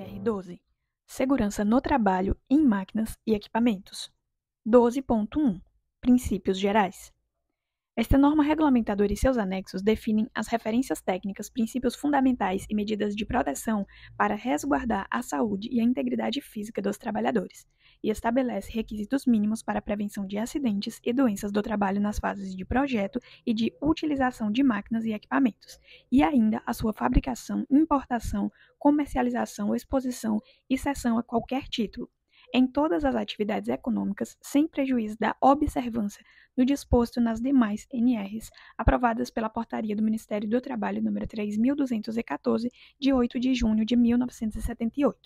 CPR-12 Segurança no trabalho em máquinas e equipamentos. 12.1 Princípios gerais. Esta norma regulamentadora e seus anexos definem as referências técnicas, princípios fundamentais e medidas de proteção para resguardar a saúde e a integridade física dos trabalhadores, e estabelece requisitos mínimos para a prevenção de acidentes e doenças do trabalho nas fases de projeto e de utilização de máquinas e equipamentos, e ainda a sua fabricação, importação, comercialização, exposição e cessão a qualquer título em todas as atividades econômicas, sem prejuízo da observância do disposto nas demais NRs aprovadas pela Portaria do Ministério do Trabalho nº 3214, de 8 de junho de 1978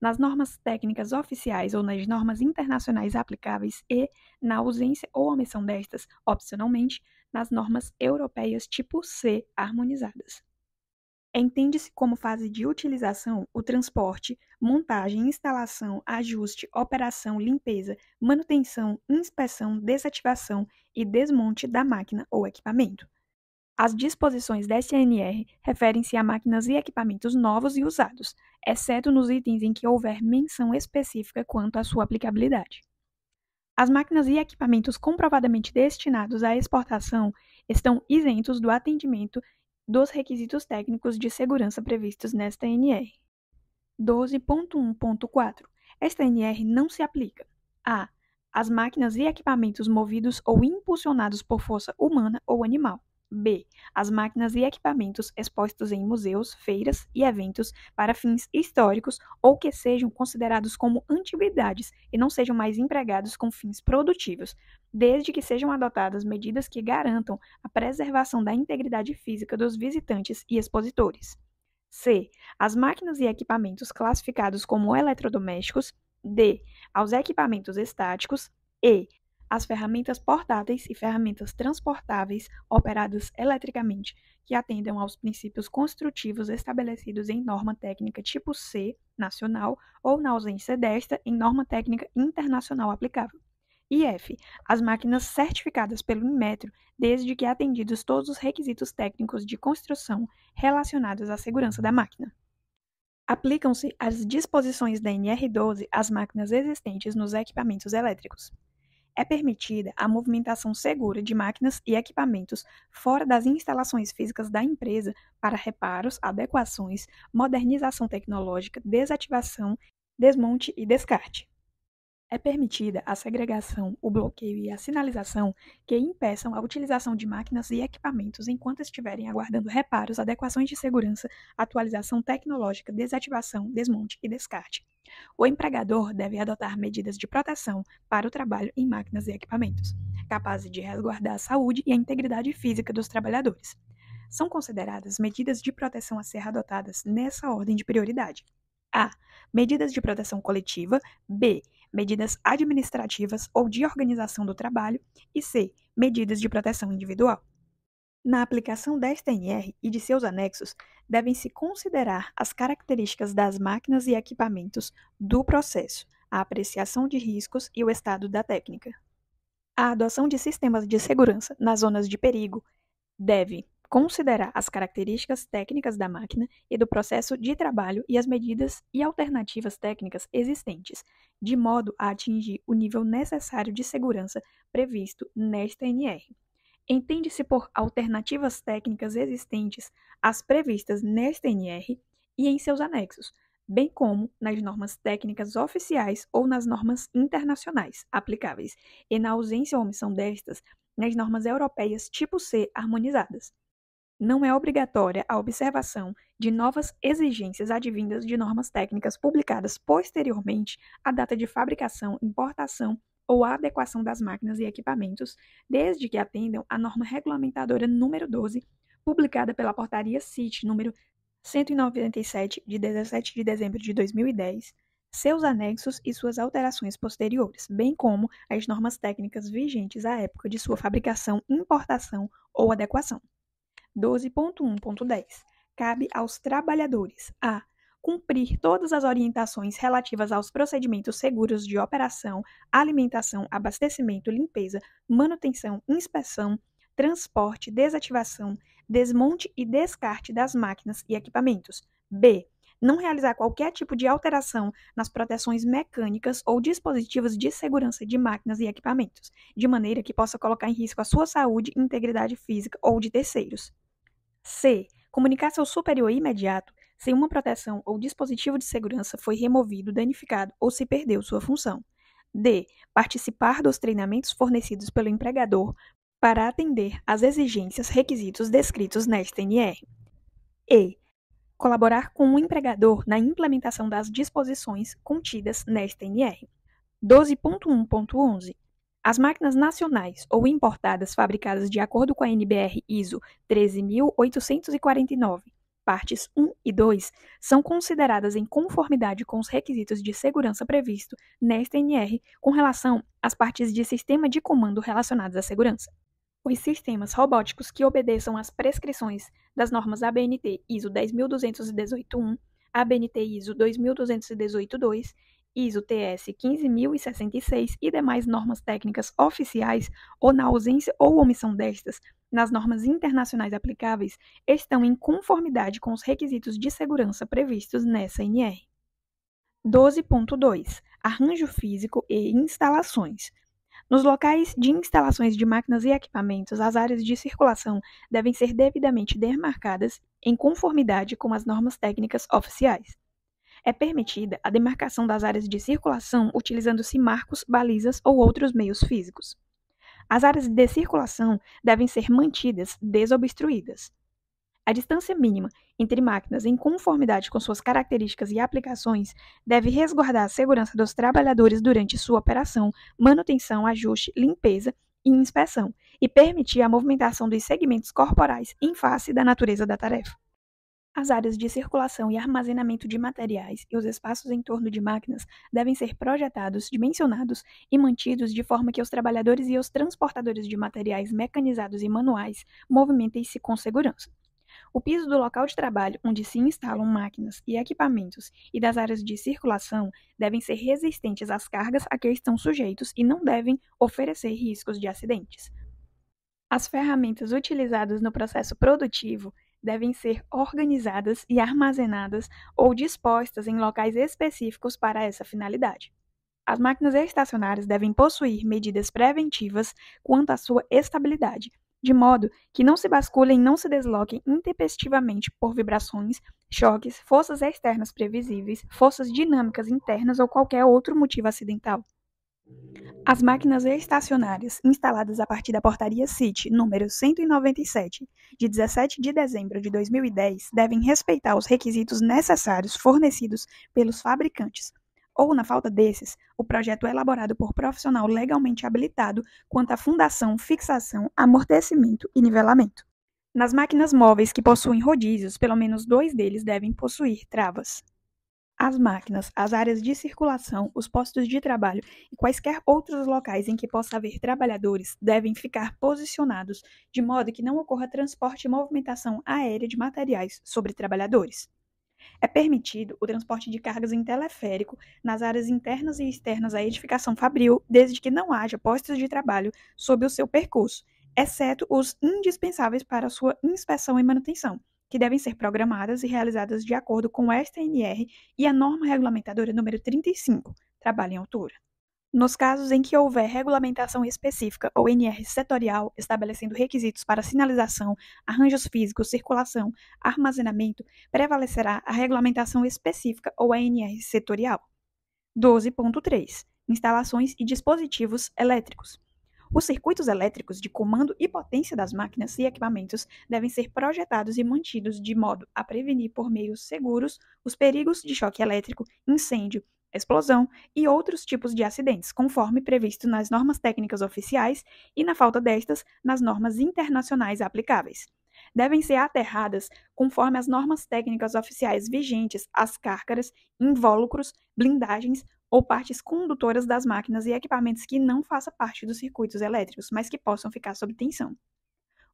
nas normas técnicas oficiais ou nas normas internacionais aplicáveis e, na ausência ou omissão destas, opcionalmente, nas normas europeias tipo C harmonizadas. Entende-se como fase de utilização o transporte, montagem, instalação, ajuste, operação, limpeza, manutenção, inspeção, desativação e desmonte da máquina ou equipamento. As disposições da SNR referem-se a máquinas e equipamentos novos e usados, exceto nos itens em que houver menção específica quanto à sua aplicabilidade. As máquinas e equipamentos comprovadamente destinados à exportação estão isentos do atendimento dos requisitos técnicos de segurança previstos nesta NR. 12.1.4. Esta NR não se aplica a. As máquinas e equipamentos movidos ou impulsionados por força humana ou animal. B. As máquinas e equipamentos expostos em museus, feiras e eventos para fins históricos ou que sejam considerados como antiguidades e não sejam mais empregados com fins produtivos, desde que sejam adotadas medidas que garantam a preservação da integridade física dos visitantes e expositores. C. As máquinas e equipamentos classificados como eletrodomésticos. D. Aos equipamentos estáticos. E as ferramentas portáteis e ferramentas transportáveis operadas eletricamente, que atendam aos princípios construtivos estabelecidos em norma técnica tipo C nacional ou, na ausência desta, em norma técnica internacional aplicável. E F. As máquinas certificadas pelo Inmetro, desde que atendidos todos os requisitos técnicos de construção relacionados à segurança da máquina. Aplicam-se as disposições da NR12 às máquinas existentes nos equipamentos elétricos é permitida a movimentação segura de máquinas e equipamentos fora das instalações físicas da empresa para reparos, adequações, modernização tecnológica, desativação, desmonte e descarte é permitida a segregação, o bloqueio e a sinalização que impeçam a utilização de máquinas e equipamentos enquanto estiverem aguardando reparos, adequações de segurança, atualização tecnológica, desativação, desmonte e descarte. O empregador deve adotar medidas de proteção para o trabalho em máquinas e equipamentos, capazes de resguardar a saúde e a integridade física dos trabalhadores. São consideradas medidas de proteção a ser adotadas nessa ordem de prioridade. A. Medidas de proteção coletiva. B medidas administrativas ou de organização do trabalho, e C, medidas de proteção individual. Na aplicação desta NR e de seus anexos, devem-se considerar as características das máquinas e equipamentos do processo, a apreciação de riscos e o estado da técnica. A adoção de sistemas de segurança nas zonas de perigo deve considerar as características técnicas da máquina e do processo de trabalho e as medidas e alternativas técnicas existentes, de modo a atingir o nível necessário de segurança previsto nesta NR. Entende-se por alternativas técnicas existentes às previstas nesta NR e em seus anexos, bem como nas normas técnicas oficiais ou nas normas internacionais aplicáveis, e na ausência ou omissão destas, nas normas europeias tipo C harmonizadas não é obrigatória a observação de novas exigências advindas de normas técnicas publicadas posteriormente à data de fabricação, importação ou adequação das máquinas e equipamentos, desde que atendam à norma regulamentadora número 12, publicada pela Portaria CIT número 197 de 17 de dezembro de 2010, seus anexos e suas alterações posteriores, bem como as normas técnicas vigentes à época de sua fabricação, importação ou adequação. 12.1.10. Cabe aos trabalhadores a cumprir todas as orientações relativas aos procedimentos seguros de operação, alimentação, abastecimento, limpeza, manutenção, inspeção, transporte, desativação, desmonte e descarte das máquinas e equipamentos. B. Não realizar qualquer tipo de alteração nas proteções mecânicas ou dispositivos de segurança de máquinas e equipamentos, de maneira que possa colocar em risco a sua saúde, integridade física ou de terceiros. C. Comunicar seu superior imediato se uma proteção ou dispositivo de segurança foi removido, danificado ou se perdeu sua função. D. Participar dos treinamentos fornecidos pelo empregador para atender às exigências requisitos descritos nesta NR. E. Colaborar com o empregador na implementação das disposições contidas nesta NR. 12.1.11 as máquinas nacionais ou importadas fabricadas de acordo com a NBR ISO 13849, partes 1 e 2, são consideradas em conformidade com os requisitos de segurança previsto nesta NR com relação às partes de sistema de comando relacionadas à segurança. Os sistemas robóticos que obedeçam às prescrições das normas ABNT ISO 10218-1, ABNT ISO 20218-2 ISO TS 15066 e demais normas técnicas oficiais, ou na ausência ou omissão destas, nas normas internacionais aplicáveis, estão em conformidade com os requisitos de segurança previstos nessa NR. 12.2 Arranjo físico e instalações. Nos locais de instalações de máquinas e equipamentos, as áreas de circulação devem ser devidamente demarcadas em conformidade com as normas técnicas oficiais. É permitida a demarcação das áreas de circulação utilizando-se marcos, balizas ou outros meios físicos. As áreas de circulação devem ser mantidas desobstruídas. A distância mínima entre máquinas em conformidade com suas características e aplicações deve resguardar a segurança dos trabalhadores durante sua operação, manutenção, ajuste, limpeza e inspeção, e permitir a movimentação dos segmentos corporais em face da natureza da tarefa. As áreas de circulação e armazenamento de materiais e os espaços em torno de máquinas devem ser projetados, dimensionados e mantidos de forma que os trabalhadores e os transportadores de materiais mecanizados e manuais movimentem-se com segurança. O piso do local de trabalho onde se instalam máquinas e equipamentos e das áreas de circulação devem ser resistentes às cargas a que estão sujeitos e não devem oferecer riscos de acidentes. As ferramentas utilizadas no processo produtivo devem ser organizadas e armazenadas ou dispostas em locais específicos para essa finalidade. As máquinas estacionárias devem possuir medidas preventivas quanto à sua estabilidade, de modo que não se basculem e não se desloquem intempestivamente por vibrações, choques, forças externas previsíveis, forças dinâmicas internas ou qualquer outro motivo acidental. As máquinas estacionárias instaladas a partir da Portaria CIT número 197, de 17 de dezembro de 2010, devem respeitar os requisitos necessários fornecidos pelos fabricantes, ou, na falta desses, o projeto é elaborado por profissional legalmente habilitado quanto à fundação, fixação, amortecimento e nivelamento. Nas máquinas móveis que possuem rodízios, pelo menos dois deles devem possuir travas as máquinas, as áreas de circulação, os postos de trabalho e quaisquer outros locais em que possa haver trabalhadores devem ficar posicionados de modo que não ocorra transporte e movimentação aérea de materiais sobre trabalhadores. É permitido o transporte de cargas em teleférico nas áreas internas e externas à edificação fabril, desde que não haja postos de trabalho sob o seu percurso, exceto os indispensáveis para sua inspeção e manutenção, que devem ser programadas e realizadas de acordo com o STNR e a norma regulamentadora número 35, trabalho em altura. Nos casos em que houver regulamentação específica ou NR setorial estabelecendo requisitos para sinalização, arranjos físicos, circulação, armazenamento, prevalecerá a regulamentação específica ou ANR setorial. 12.3 Instalações e dispositivos elétricos. Os circuitos elétricos de comando e potência das máquinas e equipamentos devem ser projetados e mantidos de modo a prevenir por meios seguros os perigos de choque elétrico, incêndio, explosão e outros tipos de acidentes, conforme previsto nas normas técnicas oficiais e, na falta destas, nas normas internacionais aplicáveis devem ser aterradas conforme as normas técnicas oficiais vigentes as cárcaras, invólucros, blindagens, ou partes condutoras das máquinas e equipamentos que não façam parte dos circuitos elétricos, mas que possam ficar sob tensão.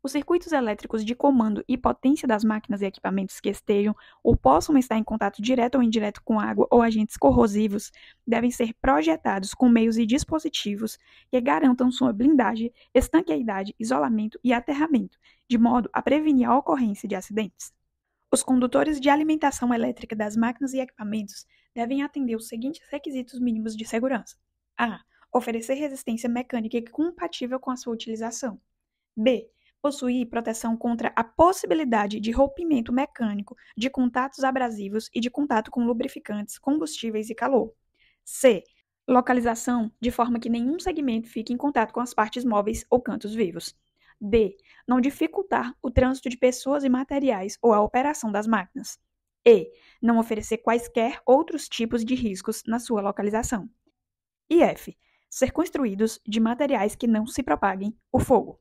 Os circuitos elétricos de comando e potência das máquinas e equipamentos que estejam ou possam estar em contato direto ou indireto com água ou agentes corrosivos devem ser projetados com meios e dispositivos que garantam sua blindagem, estanqueidade, isolamento e aterramento, de modo a prevenir a ocorrência de acidentes. Os condutores de alimentação elétrica das máquinas e equipamentos devem atender os seguintes requisitos mínimos de segurança: a. Oferecer resistência mecânica compatível com a sua utilização. b. Possuir proteção contra a possibilidade de rompimento mecânico, de contatos abrasivos e de contato com lubrificantes, combustíveis e calor. c. Localização de forma que nenhum segmento fique em contato com as partes móveis ou cantos vivos. D. Não dificultar o trânsito de pessoas e materiais ou a operação das máquinas. E. Não oferecer quaisquer outros tipos de riscos na sua localização. E F. Ser construídos de materiais que não se propaguem o fogo.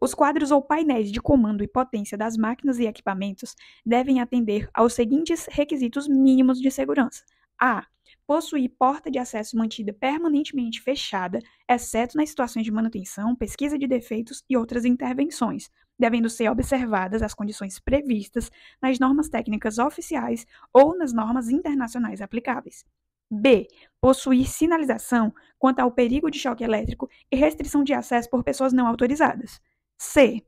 Os quadros ou painéis de comando e potência das máquinas e equipamentos devem atender aos seguintes requisitos mínimos de segurança: a. Possuir porta de acesso mantida permanentemente fechada, exceto nas situações de manutenção, pesquisa de defeitos e outras intervenções, devendo ser observadas as condições previstas nas normas técnicas oficiais ou nas normas internacionais aplicáveis. B. Possuir sinalização quanto ao perigo de choque elétrico e restrição de acesso por pessoas não autorizadas. C.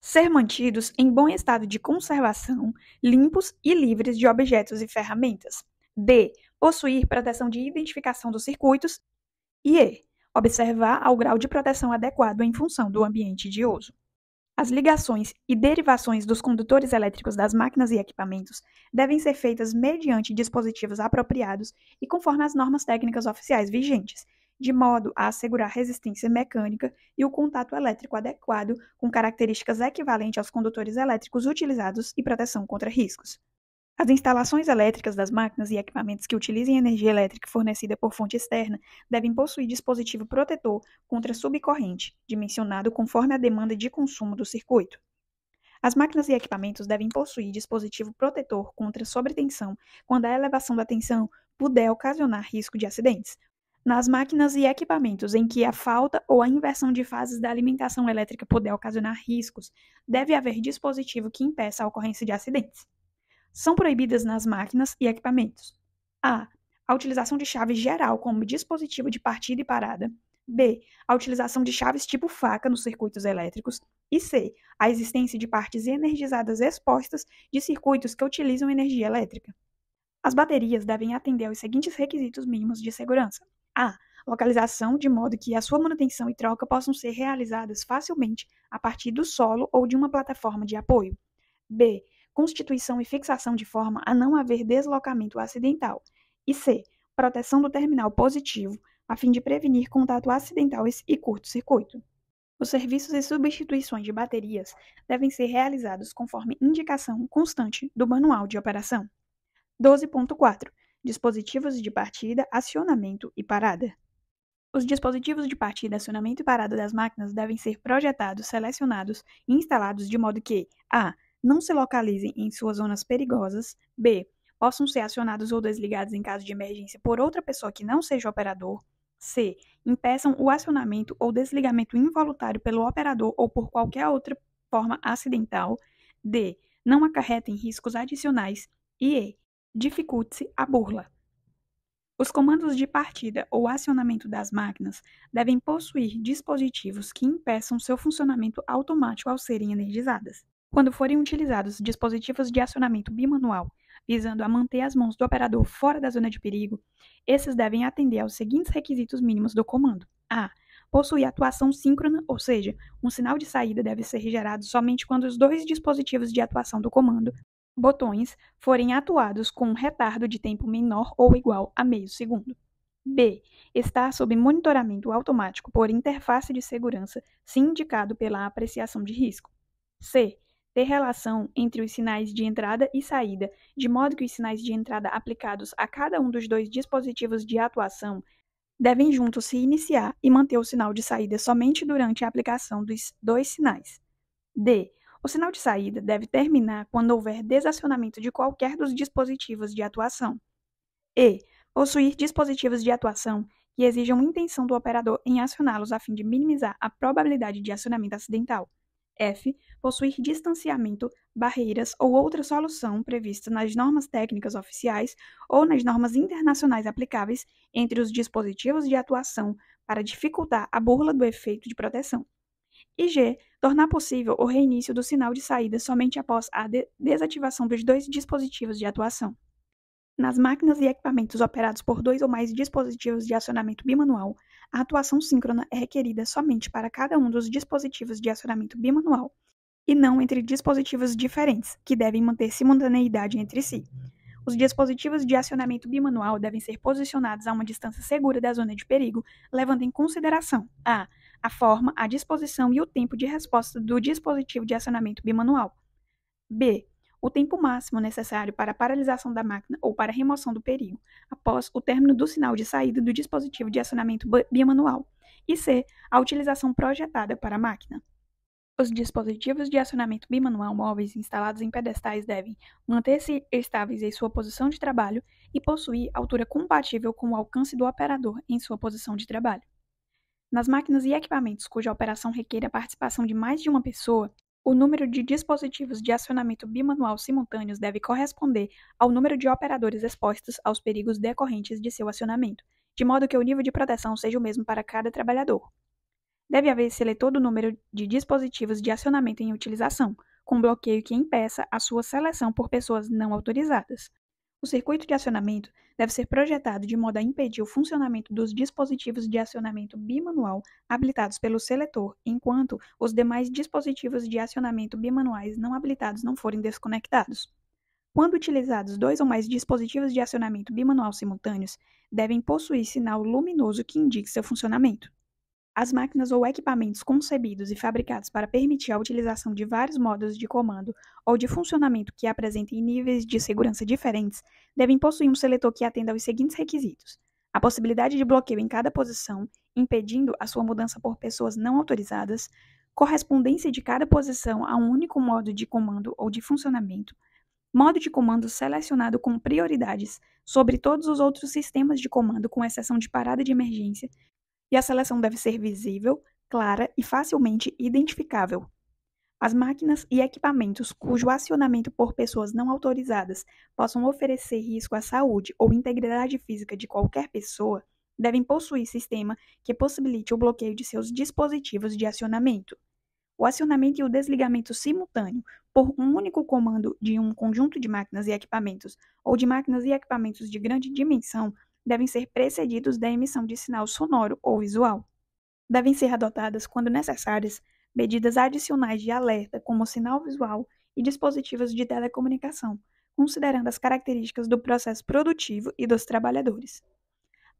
Ser mantidos em bom estado de conservação, limpos e livres de objetos e ferramentas. D. Possuir proteção de identificação dos circuitos. E E. Observar ao grau de proteção adequado em função do ambiente de uso. As ligações e derivações dos condutores elétricos das máquinas e equipamentos devem ser feitas mediante dispositivos apropriados e conforme as normas técnicas oficiais vigentes, de modo a assegurar resistência mecânica e o contato elétrico adequado com características equivalentes aos condutores elétricos utilizados e proteção contra riscos. As instalações elétricas das máquinas e equipamentos que utilizem energia elétrica fornecida por fonte externa devem possuir dispositivo protetor contra subcorrente, dimensionado conforme a demanda de consumo do circuito. As máquinas e equipamentos devem possuir dispositivo protetor contra sobretensão quando a elevação da tensão puder ocasionar risco de acidentes. Nas máquinas e equipamentos em que a falta ou a inversão de fases da alimentação elétrica puder ocasionar riscos, deve haver dispositivo que impeça a ocorrência de acidentes são proibidas nas máquinas e equipamentos. A. A utilização de chave geral como dispositivo de partida e parada. B. A utilização de chaves tipo faca nos circuitos elétricos. E C. A existência de partes energizadas expostas de circuitos que utilizam energia elétrica. As baterias devem atender aos seguintes requisitos mínimos de segurança: A. Localização, de modo que a sua manutenção e troca possam ser realizadas facilmente a partir do solo ou de uma plataforma de apoio. B constituição e fixação de forma a não haver deslocamento acidental, e c. proteção do terminal positivo, a fim de prevenir contato acidental e curto-circuito. Os serviços e substituições de baterias devem ser realizados conforme indicação constante do manual de operação. 12.4 Dispositivos de partida, acionamento e parada. Os dispositivos de partida, acionamento e parada das máquinas devem ser projetados, selecionados e instalados de modo que a não se localizem em suas zonas perigosas. B. Possam ser acionados ou desligados em caso de emergência por outra pessoa que não seja operador. C. Impeçam o acionamento ou desligamento involuntário pelo operador ou por qualquer outra forma acidental. D. Não acarretem riscos adicionais. E. E. Dificulte-se a burla. Os comandos de partida ou acionamento das máquinas devem possuir dispositivos que impeçam seu funcionamento automático ao serem energizadas. Quando forem utilizados dispositivos de acionamento bimanual, visando a manter as mãos do operador fora da zona de perigo, esses devem atender aos seguintes requisitos mínimos do comando: a. Possuir atuação síncrona, ou seja, um sinal de saída deve ser gerado somente quando os dois dispositivos de atuação do comando botões forem atuados com um retardo de tempo menor ou igual a meio segundo. B. Estar sob monitoramento automático por interface de segurança, se indicado pela apreciação de risco. C ter relação entre os sinais de entrada e saída, de modo que os sinais de entrada aplicados a cada um dos dois dispositivos de atuação devem juntos se iniciar e manter o sinal de saída somente durante a aplicação dos dois sinais. D. O sinal de saída deve terminar quando houver desacionamento de qualquer dos dispositivos de atuação. E. Possuir dispositivos de atuação que exijam intenção do operador em acioná-los a fim de minimizar a probabilidade de acionamento acidental. F possuir distanciamento, barreiras ou outra solução prevista nas normas técnicas oficiais ou nas normas internacionais aplicáveis entre os dispositivos de atuação para dificultar a burla do efeito de proteção. E G. Tornar possível o reinício do sinal de saída somente após a de desativação dos dois dispositivos de atuação. Nas máquinas e equipamentos operados por dois ou mais dispositivos de acionamento bimanual, a atuação síncrona é requerida somente para cada um dos dispositivos de acionamento bimanual, e não entre dispositivos diferentes, que devem manter simultaneidade entre si. Os dispositivos de acionamento bimanual devem ser posicionados a uma distância segura da zona de perigo, levando em consideração a a forma, a disposição e o tempo de resposta do dispositivo de acionamento bimanual. B. O tempo máximo necessário para a paralisação da máquina ou para a remoção do perigo, após o término do sinal de saída do dispositivo de acionamento bimanual. E C. A utilização projetada para a máquina. Os dispositivos de acionamento bimanual móveis instalados em pedestais devem manter-se estáveis em sua posição de trabalho e possuir altura compatível com o alcance do operador em sua posição de trabalho. Nas máquinas e equipamentos cuja operação requer a participação de mais de uma pessoa, o número de dispositivos de acionamento bimanual simultâneos deve corresponder ao número de operadores expostos aos perigos decorrentes de seu acionamento, de modo que o nível de proteção seja o mesmo para cada trabalhador, deve haver seletor do número de dispositivos de acionamento em utilização, com bloqueio que impeça a sua seleção por pessoas não autorizadas. O circuito de acionamento deve ser projetado de modo a impedir o funcionamento dos dispositivos de acionamento bimanual habilitados pelo seletor, enquanto os demais dispositivos de acionamento bimanuais não habilitados não forem desconectados. Quando utilizados dois ou mais dispositivos de acionamento bimanual simultâneos, devem possuir sinal luminoso que indique seu funcionamento. As máquinas ou equipamentos concebidos e fabricados para permitir a utilização de vários modos de comando ou de funcionamento que apresentem níveis de segurança diferentes devem possuir um seletor que atenda aos seguintes requisitos: a possibilidade de bloqueio em cada posição, impedindo a sua mudança por pessoas não autorizadas, correspondência de cada posição a um único modo de comando ou de funcionamento, modo de comando selecionado com prioridades sobre todos os outros sistemas de comando, com exceção de parada de emergência, e a seleção deve ser visível, clara e facilmente identificável. As máquinas e equipamentos cujo acionamento por pessoas não autorizadas possam oferecer risco à saúde ou integridade física de qualquer pessoa devem possuir sistema que possibilite o bloqueio de seus dispositivos de acionamento. O acionamento e o desligamento simultâneo por um único comando de um conjunto de máquinas e equipamentos ou de máquinas e equipamentos de grande dimensão devem ser precedidos da emissão de sinal sonoro ou visual. Devem ser adotadas, quando necessárias, medidas adicionais de alerta, como sinal visual e dispositivos de telecomunicação, considerando as características do processo produtivo e dos trabalhadores.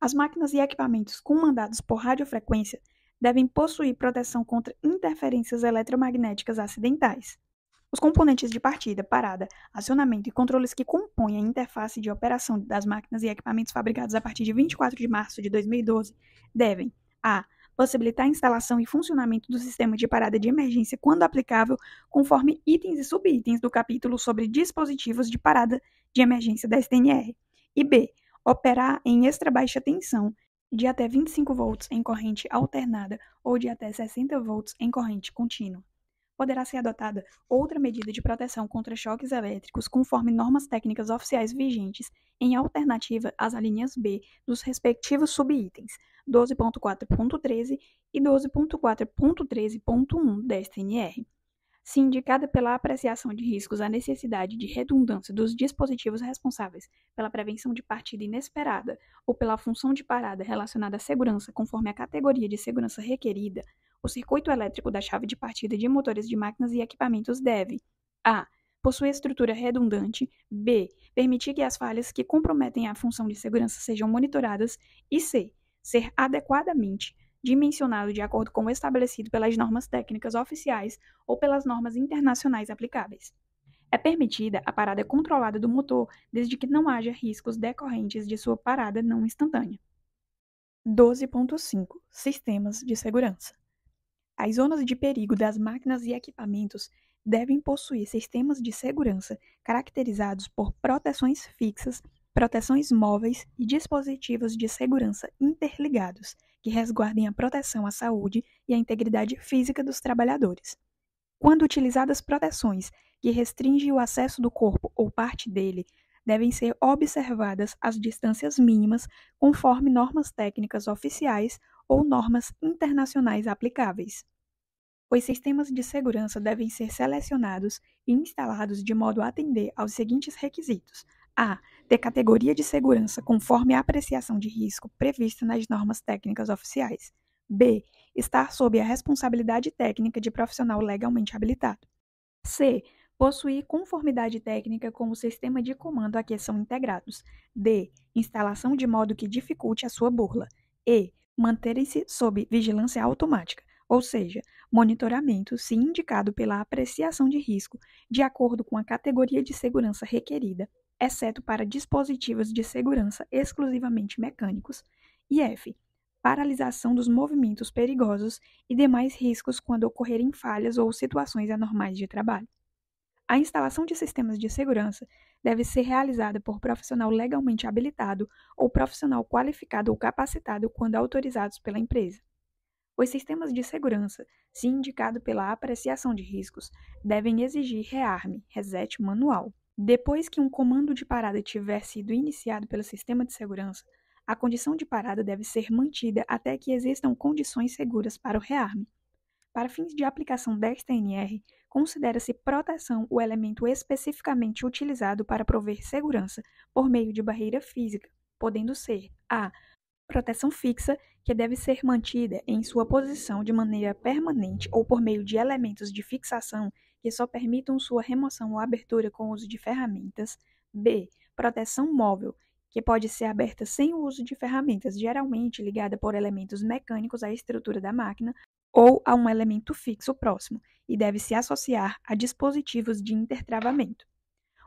As máquinas e equipamentos comandados por radiofrequência devem possuir proteção contra interferências eletromagnéticas acidentais. Os componentes de partida, parada, acionamento e controles que compõem a interface de operação das máquinas e equipamentos fabricados a partir de 24 de março de 2012 devem a possibilitar a instalação e funcionamento do sistema de parada de emergência quando aplicável, conforme itens e subitens do capítulo sobre dispositivos de parada de emergência da STNR, e b operar em extra baixa tensão de até 25 volts em corrente alternada ou de até 60 volts em corrente contínua poderá ser adotada outra medida de proteção contra choques elétricos conforme normas técnicas oficiais vigentes, em alternativa às alíneas B dos respectivos subitens 12.4.13 e 12.4.13.1 da STNR se indicada pela apreciação de riscos a necessidade de redundância dos dispositivos responsáveis pela prevenção de partida inesperada ou pela função de parada relacionada à segurança conforme a categoria de segurança requerida, o circuito elétrico da chave de partida de motores de máquinas e equipamentos deve a. possuir estrutura redundante, b. permitir que as falhas que comprometem a função de segurança sejam monitoradas e c. ser adequadamente dimensionado de acordo com o estabelecido pelas normas técnicas oficiais ou pelas normas internacionais aplicáveis. É permitida a parada controlada do motor desde que não haja riscos decorrentes de sua parada não instantânea. 12.5 Sistemas de segurança. As zonas de perigo das máquinas e equipamentos devem possuir sistemas de segurança caracterizados por proteções fixas, proteções móveis e dispositivos de segurança interligados que resguardem a proteção à saúde e à integridade física dos trabalhadores. Quando utilizadas proteções que restringem o acesso do corpo ou parte dele, devem ser observadas as distâncias mínimas conforme normas técnicas oficiais ou normas internacionais aplicáveis. Os sistemas de segurança devem ser selecionados e instalados de modo a atender aos seguintes requisitos: a. ter categoria de segurança conforme a apreciação de risco prevista nas normas técnicas oficiais. b. estar sob a responsabilidade técnica de profissional legalmente habilitado. c. possuir conformidade técnica com o sistema de comando a que são integrados. d. instalação de modo que dificulte a sua burla. e manterem-se sob vigilância automática, ou seja, monitoramento se indicado pela apreciação de risco de acordo com a categoria de segurança requerida, exceto para dispositivos de segurança exclusivamente mecânicos, e F. Paralisação dos movimentos perigosos e demais riscos quando ocorrerem falhas ou situações anormais de trabalho. A instalação de sistemas de segurança deve ser realizada por profissional legalmente habilitado ou profissional qualificado ou capacitado quando autorizados pela empresa. Os sistemas de segurança, se indicado pela apreciação de riscos, devem exigir rearme, reset manual. Depois que um comando de parada tiver sido iniciado pelo sistema de segurança, a condição de parada deve ser mantida até que existam condições seguras para o rearme. Para fins de aplicação desta NR, considera-se proteção o elemento especificamente utilizado para prover segurança por meio de barreira física, podendo ser a proteção fixa, que deve ser mantida em sua posição de maneira permanente ou por meio de elementos de fixação que só permitam sua remoção ou abertura com o uso de ferramentas. B. Proteção móvel, que pode ser aberta sem o uso de ferramentas, geralmente ligada por elementos mecânicos à estrutura da máquina ou a um elemento fixo próximo e deve se associar a dispositivos de intertravamento.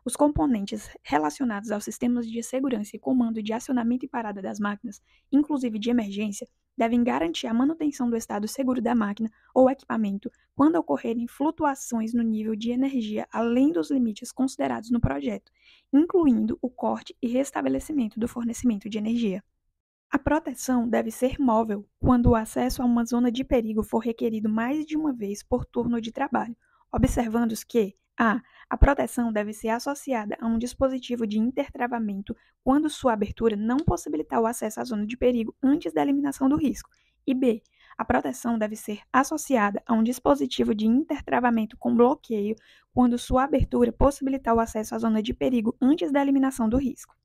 Os componentes relacionados aos sistemas de segurança e comando de acionamento e parada das máquinas, inclusive de emergência, devem garantir a manutenção do estado seguro da máquina ou equipamento quando ocorrerem flutuações no nível de energia além dos limites considerados no projeto, incluindo o corte e restabelecimento do fornecimento de energia. A proteção deve ser móvel quando o acesso a uma zona de perigo for requerido mais de uma vez por turno de trabalho, observando que a. A proteção deve ser associada a um dispositivo de intertravamento quando sua abertura não possibilitar o acesso à zona de perigo antes da eliminação do risco. E B. A proteção deve ser associada a um dispositivo de intertravamento com bloqueio quando sua abertura possibilitar o acesso à zona de perigo antes da eliminação do risco.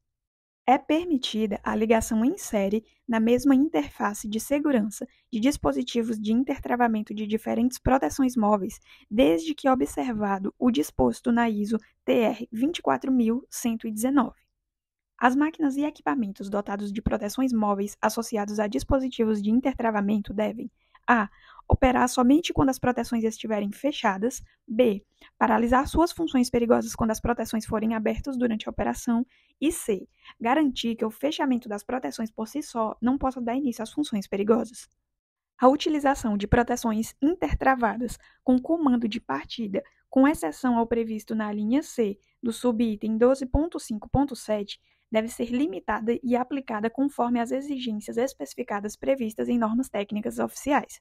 É permitida a ligação em série na mesma interface de segurança de dispositivos de intertravamento de diferentes proteções móveis, desde que observado o disposto na ISO TR 24119. As máquinas e equipamentos dotados de proteções móveis associados a dispositivos de intertravamento devem a operar somente quando as proteções estiverem fechadas, b. paralisar suas funções perigosas quando as proteções forem abertas durante a operação, e c. garantir que o fechamento das proteções por si só não possa dar início às funções perigosas. A utilização de proteções intertravadas com comando de partida, com exceção ao previsto na linha C do subitem 12.5.7, deve ser limitada e aplicada conforme as exigências especificadas previstas em normas técnicas oficiais.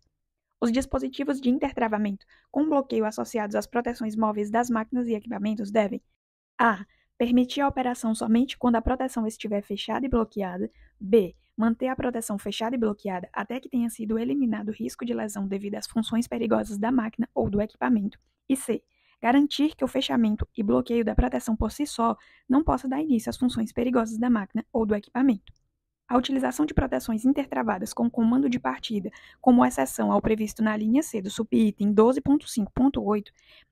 Os dispositivos de intertravamento com bloqueio associados às proteções móveis das máquinas e equipamentos devem a. Permitir a operação somente quando a proteção estiver fechada e bloqueada. B. Manter a proteção fechada e bloqueada até que tenha sido eliminado o risco de lesão devido às funções perigosas da máquina ou do equipamento. E C. Garantir que o fechamento e bloqueio da proteção por si só não possa dar início às funções perigosas da máquina ou do equipamento. A utilização de proteções intertravadas com comando de partida, como exceção ao previsto na linha C do subitem 12.5.8,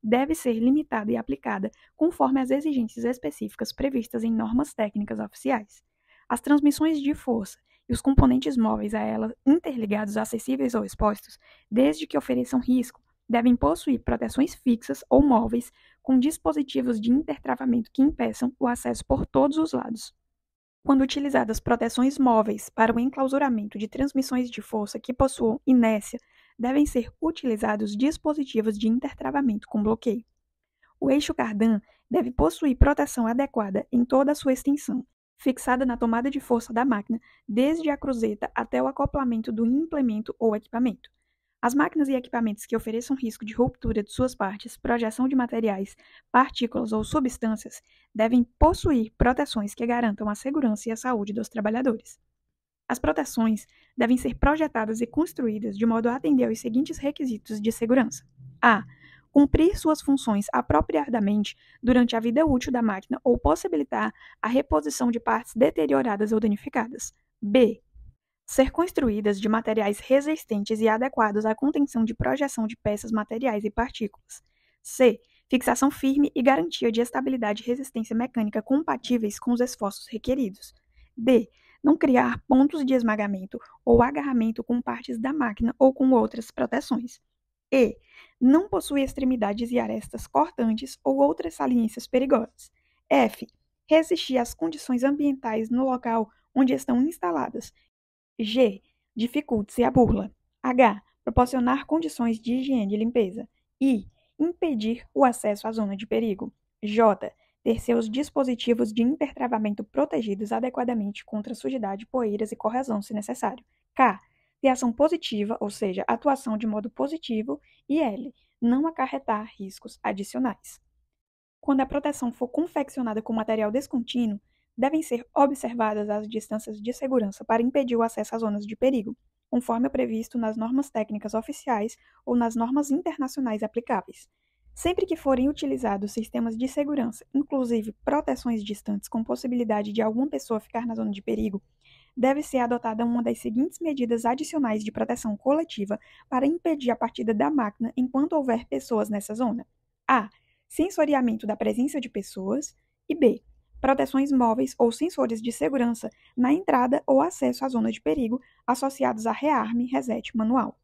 deve ser limitada e aplicada conforme as exigências específicas previstas em normas técnicas oficiais. As transmissões de força e os componentes móveis a ela interligados acessíveis ou expostos, desde que ofereçam risco, devem possuir proteções fixas ou móveis com dispositivos de intertravamento que impeçam o acesso por todos os lados quando utilizadas proteções móveis para o enclausuramento de transmissões de força que possuam inércia, devem ser utilizados dispositivos de intertravamento com bloqueio. O eixo cardan deve possuir proteção adequada em toda a sua extensão, fixada na tomada de força da máquina, desde a cruzeta até o acoplamento do implemento ou equipamento. As máquinas e equipamentos que ofereçam risco de ruptura de suas partes, projeção de materiais, partículas ou substâncias devem possuir proteções que garantam a segurança e a saúde dos trabalhadores. As proteções devem ser projetadas e construídas de modo a atender aos seguintes requisitos de segurança: a. Cumprir suas funções apropriadamente durante a vida útil da máquina ou possibilitar a reposição de partes deterioradas ou danificadas. b ser construídas de materiais resistentes e adequados à contenção de projeção de peças, materiais e partículas. C. Fixação firme e garantia de estabilidade e resistência mecânica compatíveis com os esforços requeridos. D. Não criar pontos de esmagamento ou agarramento com partes da máquina ou com outras proteções. E. Não possui extremidades e arestas cortantes ou outras saliências perigosas. F. Resistir às condições ambientais no local onde estão instaladas G. Dificulte-se a burla. H. Proporcionar condições de higiene e limpeza. I. Impedir o acesso à zona de perigo. J. Ter seus dispositivos de intertravamento protegidos adequadamente contra sujidade, poeiras e corrosão, se necessário. K. Ter ação positiva, ou seja, atuação de modo positivo. E L. Não acarretar riscos adicionais. Quando a proteção for confeccionada com material descontínuo, devem ser observadas as distâncias de segurança para impedir o acesso às zonas de perigo, conforme o é previsto nas normas técnicas oficiais ou nas normas internacionais aplicáveis. Sempre que forem utilizados sistemas de segurança, inclusive proteções distantes com possibilidade de alguma pessoa ficar na zona de perigo, deve ser adotada uma das seguintes medidas adicionais de proteção coletiva para impedir a partida da máquina enquanto houver pessoas nessa zona: a. Sensoriamento da presença de pessoas e b proteções móveis ou sensores de segurança na entrada ou acesso à zona de perigo, associados a rearme, reset manual.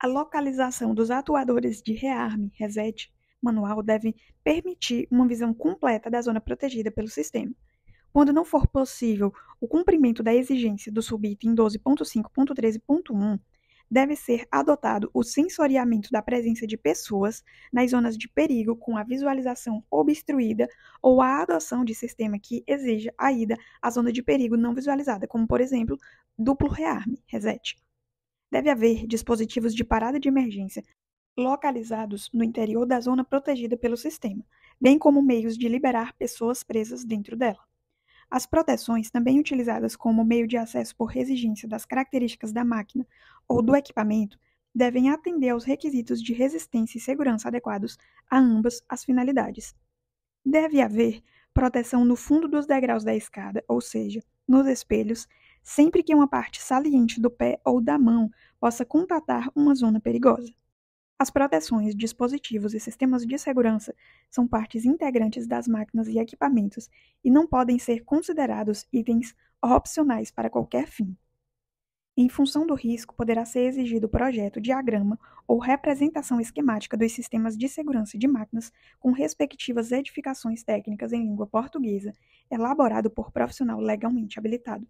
A localização dos atuadores de rearme, reset manual deve permitir uma visão completa da zona protegida pelo sistema. Quando não for possível o cumprimento da exigência do subitem em 12.5.13.1, deve ser adotado o sensoriamento da presença de pessoas nas zonas de perigo com a visualização obstruída ou a adoção de sistema que exija a ida à zona de perigo não visualizada, como por exemplo, duplo rearme, reset. Deve haver dispositivos de parada de emergência localizados no interior da zona protegida pelo sistema, bem como meios de liberar pessoas presas dentro dela. As proteções, também utilizadas como meio de acesso por exigência das características da máquina ou do equipamento, devem atender aos requisitos de resistência e segurança adequados a ambas as finalidades. Deve haver proteção no fundo dos degraus da escada, ou seja, nos espelhos, sempre que uma parte saliente do pé ou da mão possa contatar uma zona perigosa. As proteções, dispositivos e sistemas de segurança são partes integrantes das máquinas e equipamentos e não podem ser considerados itens opcionais para qualquer fim. Em função do risco, poderá ser exigido projeto, diagrama ou representação esquemática dos sistemas de segurança de máquinas com respectivas edificações técnicas em língua portuguesa, elaborado por profissional legalmente habilitado.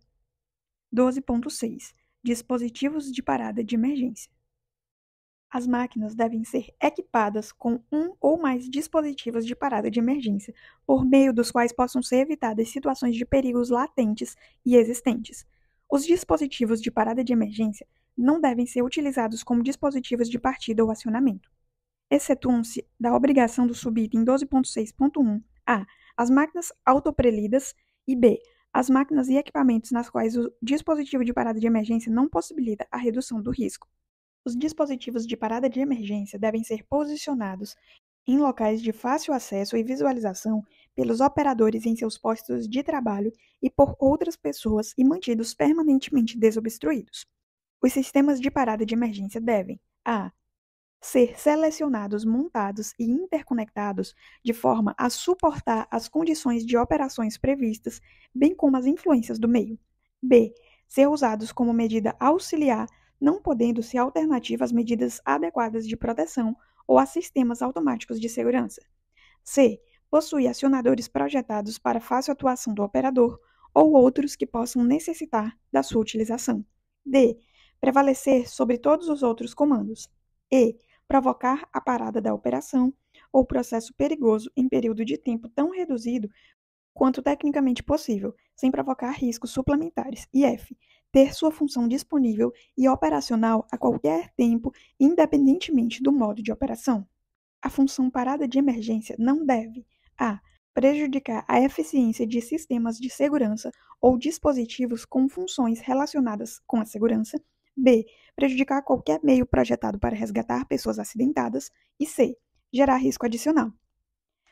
12.6 Dispositivos de parada de emergência. As máquinas devem ser equipadas com um ou mais dispositivos de parada de emergência, por meio dos quais possam ser evitadas situações de perigos latentes e existentes. Os dispositivos de parada de emergência não devem ser utilizados como dispositivos de partida ou acionamento. Excetuam-se da obrigação do subitem 12.6.1 a. As máquinas autoprelidas e b. As máquinas e equipamentos nas quais o dispositivo de parada de emergência não possibilita a redução do risco os dispositivos de parada de emergência devem ser posicionados em locais de fácil acesso e visualização pelos operadores em seus postos de trabalho e por outras pessoas e mantidos permanentemente desobstruídos. Os sistemas de parada de emergência devem a ser selecionados, montados e interconectados de forma a suportar as condições de operações previstas, bem como as influências do meio. B. Ser usados como medida auxiliar não podendo ser alternativa às medidas adequadas de proteção ou a sistemas automáticos de segurança. C. Possui acionadores projetados para fácil atuação do operador ou outros que possam necessitar da sua utilização. D. Prevalecer sobre todos os outros comandos. E. Provocar a parada da operação ou processo perigoso em período de tempo tão reduzido quanto tecnicamente possível, sem provocar riscos suplementares. E F ter sua função disponível e operacional a qualquer tempo, independentemente do modo de operação. A função parada de emergência não deve a prejudicar a eficiência de sistemas de segurança ou dispositivos com funções relacionadas com a segurança, b. prejudicar qualquer meio projetado para resgatar pessoas acidentadas e c. gerar risco adicional.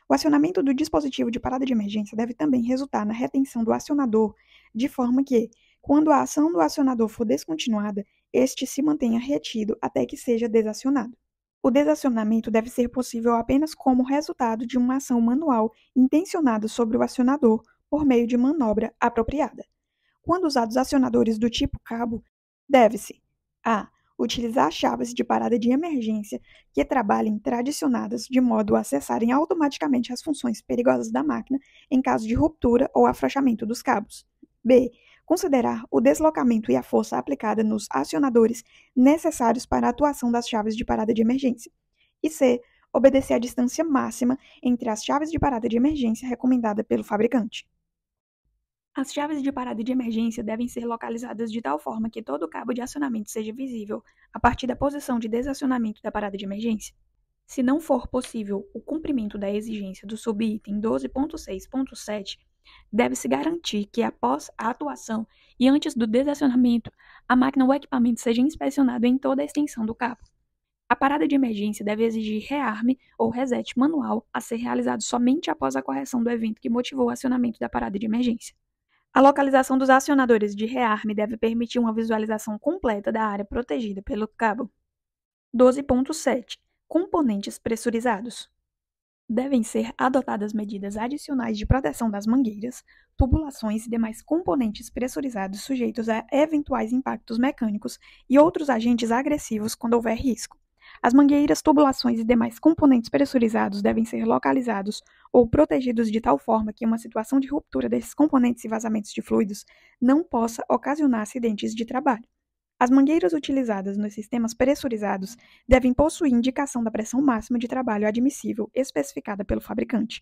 O acionamento do dispositivo de parada de emergência deve também resultar na retenção do acionador, de forma que quando a ação do acionador for descontinuada, este se mantenha retido até que seja desacionado. O desacionamento deve ser possível apenas como resultado de uma ação manual intencionada sobre o acionador por meio de manobra apropriada. Quando usados acionadores do tipo cabo, deve-se a. Utilizar chaves de parada de emergência que trabalhem tradicionadas de modo a acessarem automaticamente as funções perigosas da máquina em caso de ruptura ou afrouxamento dos cabos. b considerar o deslocamento e a força aplicada nos acionadores necessários para a atuação das chaves de parada de emergência. E C. Obedecer à distância máxima entre as chaves de parada de emergência recomendada pelo fabricante. As chaves de parada de emergência devem ser localizadas de tal forma que todo o cabo de acionamento seja visível a partir da posição de desacionamento da parada de emergência. Se não for possível o cumprimento da exigência do subitem 12.6.7, deve-se garantir que, após a atuação e antes do desacionamento, a máquina ou equipamento seja inspecionado em toda a extensão do cabo. A parada de emergência deve exigir rearme ou reset manual a ser realizado somente após a correção do evento que motivou o acionamento da parada de emergência. A localização dos acionadores de rearme deve permitir uma visualização completa da área protegida pelo cabo. 12.7 Componentes pressurizados devem ser adotadas medidas adicionais de proteção das mangueiras, tubulações e demais componentes pressurizados sujeitos a eventuais impactos mecânicos e outros agentes agressivos quando houver risco. As mangueiras, tubulações e demais componentes pressurizados devem ser localizados ou protegidos de tal forma que uma situação de ruptura desses componentes e vazamentos de fluidos não possa ocasionar acidentes de trabalho. As mangueiras utilizadas nos sistemas pressurizados devem possuir indicação da pressão máxima de trabalho admissível especificada pelo fabricante.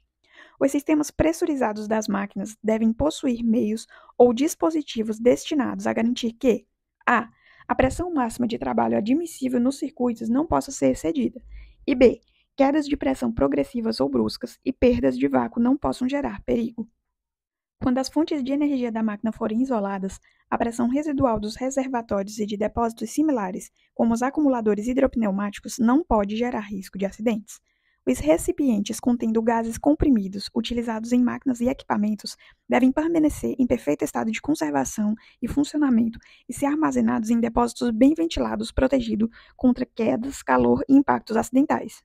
Os sistemas pressurizados das máquinas devem possuir meios ou dispositivos destinados a garantir que a. a pressão máxima de trabalho admissível nos circuitos não possa ser excedida, e b. quedas de pressão progressivas ou bruscas e perdas de vácuo não possam gerar perigo. Quando as fontes de energia da máquina forem isoladas, a pressão residual dos reservatórios e de depósitos similares, como os acumuladores hidropneumáticos, não pode gerar risco de acidentes. Os recipientes contendo gases comprimidos utilizados em máquinas e equipamentos devem permanecer em perfeito estado de conservação e funcionamento e ser armazenados em depósitos bem ventilados, protegidos contra quedas, calor e impactos acidentais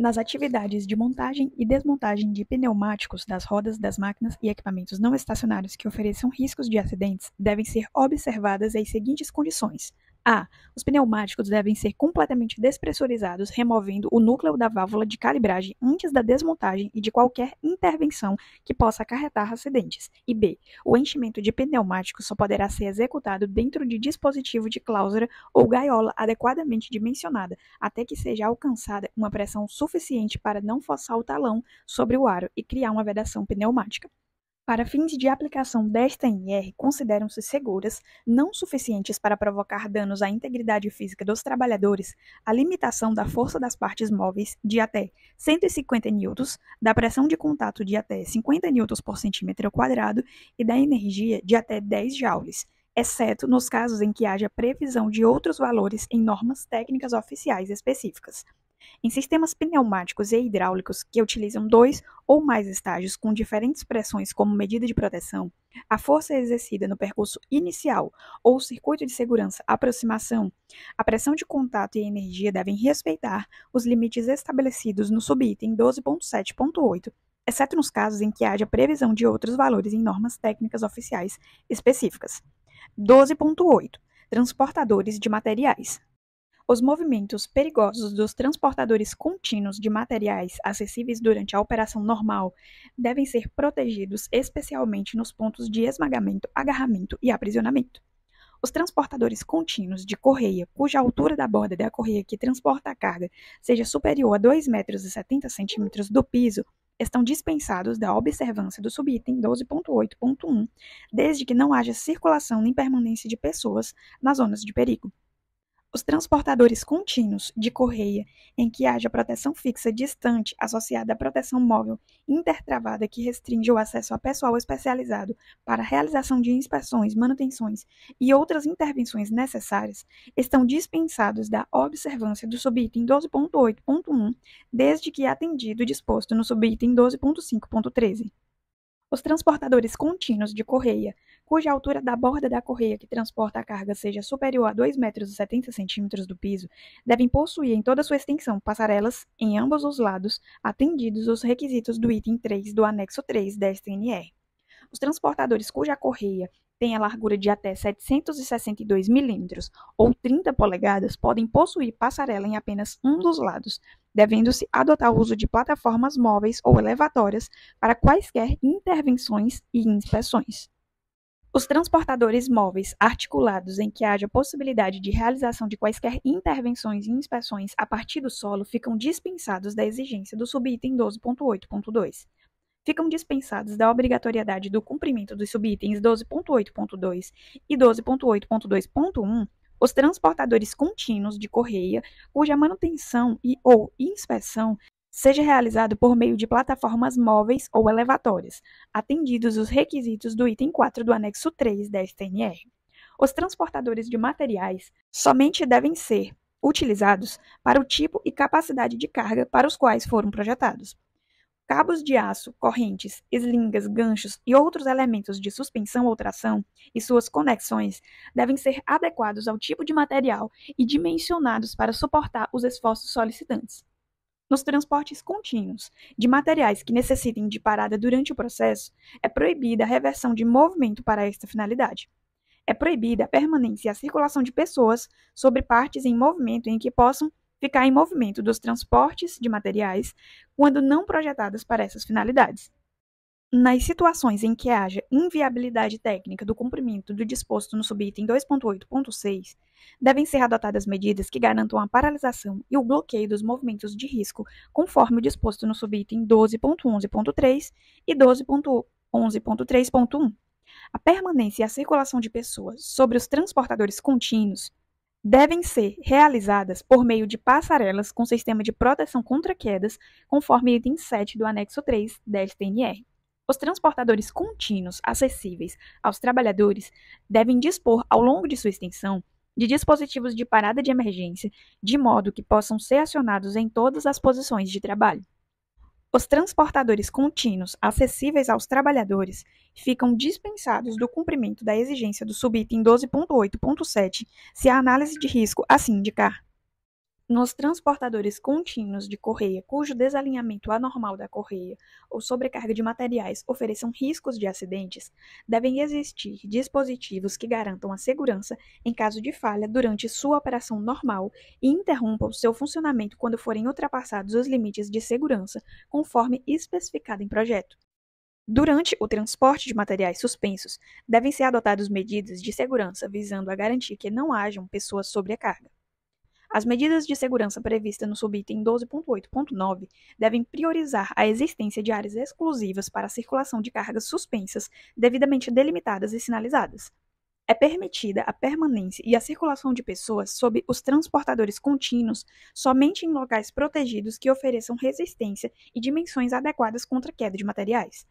nas atividades de montagem e desmontagem de pneumáticos das rodas das máquinas e equipamentos não estacionários que ofereçam riscos de acidentes, devem ser observadas as seguintes condições: a. Os pneumáticos devem ser completamente despressurizados, removendo o núcleo da válvula de calibragem antes da desmontagem e de qualquer intervenção que possa acarretar acidentes. E B. O enchimento de pneumáticos só poderá ser executado dentro de dispositivo de cláusula ou gaiola adequadamente dimensionada, até que seja alcançada uma pressão suficiente para não forçar o talão sobre o aro e criar uma vedação pneumática. Para fins de aplicação desta NR, consideram-se seguras, não suficientes para provocar danos à integridade física dos trabalhadores, a limitação da força das partes móveis de até 150 N, da pressão de contato de até 50 N por centímetro quadrado e da energia de até 10 joules, exceto nos casos em que haja previsão de outros valores em normas técnicas oficiais específicas. Em sistemas pneumáticos e hidráulicos que utilizam dois ou mais estágios com diferentes pressões como medida de proteção, a força exercida no percurso inicial ou circuito de segurança aproximação, a pressão de contato e a energia devem respeitar os limites estabelecidos no subitem 12.7.8, exceto nos casos em que haja previsão de outros valores em normas técnicas oficiais específicas. 12.8 Transportadores de materiais. Os movimentos perigosos dos transportadores contínuos de materiais acessíveis durante a operação normal devem ser protegidos, especialmente nos pontos de esmagamento, agarramento e aprisionamento. Os transportadores contínuos de correia, cuja altura da borda da correia que transporta a carga seja superior a 2,70 metros do piso, estão dispensados da observância do subitem 12.8.1, desde que não haja circulação nem permanência de pessoas nas zonas de perigo. Os transportadores contínuos de correia em que haja proteção fixa distante associada à proteção móvel intertravada que restringe o acesso a pessoal especializado para a realização de inspeções, manutenções e outras intervenções necessárias estão dispensados da observância do subitem 12.8.1 desde que atendido o disposto no subitem 12.5.13. Os transportadores contínuos de correia cuja altura da borda da correia que transporta a carga seja superior a 2,70 metros e do piso, devem possuir em toda sua extensão passarelas em ambos os lados, atendidos os requisitos do item 3 do anexo 3 da STNR. Os transportadores cuja correia tem a largura de até 762 milímetros ou 30 polegadas podem possuir passarela em apenas um dos lados, devendo-se adotar o uso de plataformas móveis ou elevatórias para quaisquer intervenções e inspeções. Os transportadores móveis articulados em que haja possibilidade de realização de quaisquer intervenções e inspeções a partir do solo ficam dispensados da exigência do subitem 12.8.2. Ficam dispensados da obrigatoriedade do cumprimento dos subitens 12.8.2 e 12.8.2.1 os transportadores contínuos de correia cuja manutenção e ou inspeção seja realizado por meio de plataformas móveis ou elevatórias, atendidos os requisitos do item 4 do anexo 3 da STNR. Os transportadores de materiais somente devem ser utilizados para o tipo e capacidade de carga para os quais foram projetados. Cabos de aço, correntes, eslingas, ganchos e outros elementos de suspensão ou tração e suas conexões devem ser adequados ao tipo de material e dimensionados para suportar os esforços solicitantes. Nos transportes contínuos de materiais que necessitem de parada durante o processo, é proibida a reversão de movimento para esta finalidade. É proibida a permanência e a circulação de pessoas sobre partes em movimento em que possam ficar em movimento dos transportes de materiais quando não projetadas para essas finalidades. Nas situações em que haja inviabilidade técnica do cumprimento do disposto no subitem 2.8.6, devem ser adotadas medidas que garantam a paralisação e o bloqueio dos movimentos de risco, conforme o disposto no subitem 12.11.3 e 12.11.3.1. A permanência e a circulação de pessoas sobre os transportadores contínuos devem ser realizadas por meio de passarelas com sistema de proteção contra quedas, conforme item 7 do anexo 3 da STNR. Os transportadores contínuos acessíveis aos trabalhadores devem dispor, ao longo de sua extensão, de dispositivos de parada de emergência, de modo que possam ser acionados em todas as posições de trabalho. Os transportadores contínuos acessíveis aos trabalhadores ficam dispensados do cumprimento da exigência do subitem 12.8.7 se a análise de risco assim indicar. Nos transportadores contínuos de correia, cujo desalinhamento anormal da correia ou sobrecarga de materiais ofereçam riscos de acidentes, devem existir dispositivos que garantam a segurança em caso de falha durante sua operação normal e interrompam seu funcionamento quando forem ultrapassados os limites de segurança, conforme especificado em projeto. Durante o transporte de materiais suspensos, devem ser adotadas medidas de segurança visando a garantir que não hajam pessoas sobrecarga. As medidas de segurança previstas no subitem 12.8.9 devem priorizar a existência de áreas exclusivas para a circulação de cargas suspensas devidamente delimitadas e sinalizadas. É permitida a permanência e a circulação de pessoas sob os transportadores contínuos somente em locais protegidos que ofereçam resistência e dimensões adequadas contra queda de materiais.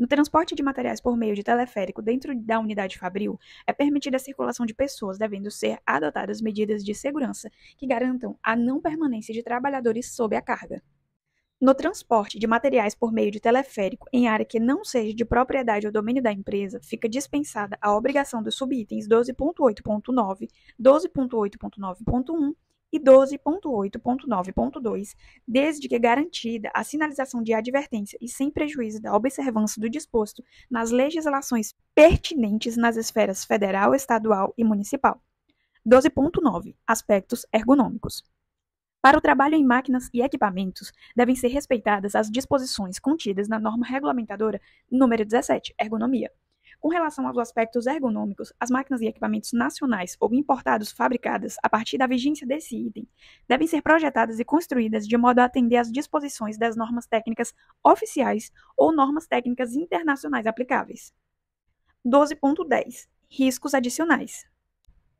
No transporte de materiais por meio de teleférico dentro da unidade fabril, é permitida a circulação de pessoas, devendo ser adotadas medidas de segurança que garantam a não permanência de trabalhadores sob a carga. No transporte de materiais por meio de teleférico em área que não seja de propriedade ou domínio da empresa, fica dispensada a obrigação dos subitens 12.8.9, 12.8.9.1, e 12.8.9.2, desde que garantida a sinalização de advertência e sem prejuízo da observância do disposto nas legislações pertinentes nas esferas federal, estadual e municipal. 12.9 Aspectos ergonômicos. Para o trabalho em máquinas e equipamentos, devem ser respeitadas as disposições contidas na norma regulamentadora número 17, ergonomia, com relação aos aspectos ergonômicos, as máquinas e equipamentos nacionais ou importados fabricadas a partir da vigência desse item devem ser projetadas e construídas de modo a atender às disposições das normas técnicas oficiais ou normas técnicas internacionais aplicáveis. 12.10 Riscos adicionais.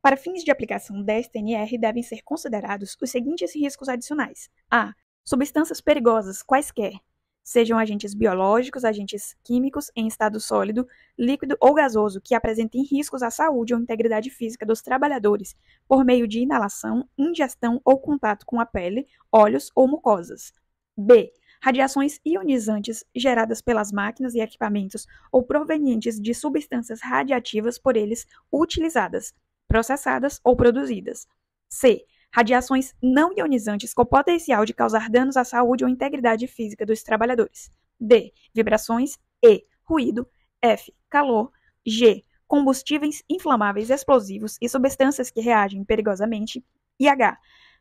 Para fins de aplicação da STNR devem ser considerados os seguintes riscos adicionais: a. Substâncias perigosas quaisquer, sejam agentes biológicos, agentes químicos em estado sólido, líquido ou gasoso, que apresentem riscos à saúde ou integridade física dos trabalhadores por meio de inalação, ingestão ou contato com a pele, olhos ou mucosas. B. Radiações ionizantes geradas pelas máquinas e equipamentos ou provenientes de substâncias radiativas por eles utilizadas, processadas ou produzidas. C Radiações não ionizantes com potencial de causar danos à saúde ou integridade física dos trabalhadores. D. Vibrações. E. Ruído. F. Calor. G. Combustíveis inflamáveis explosivos e substâncias que reagem perigosamente. E H.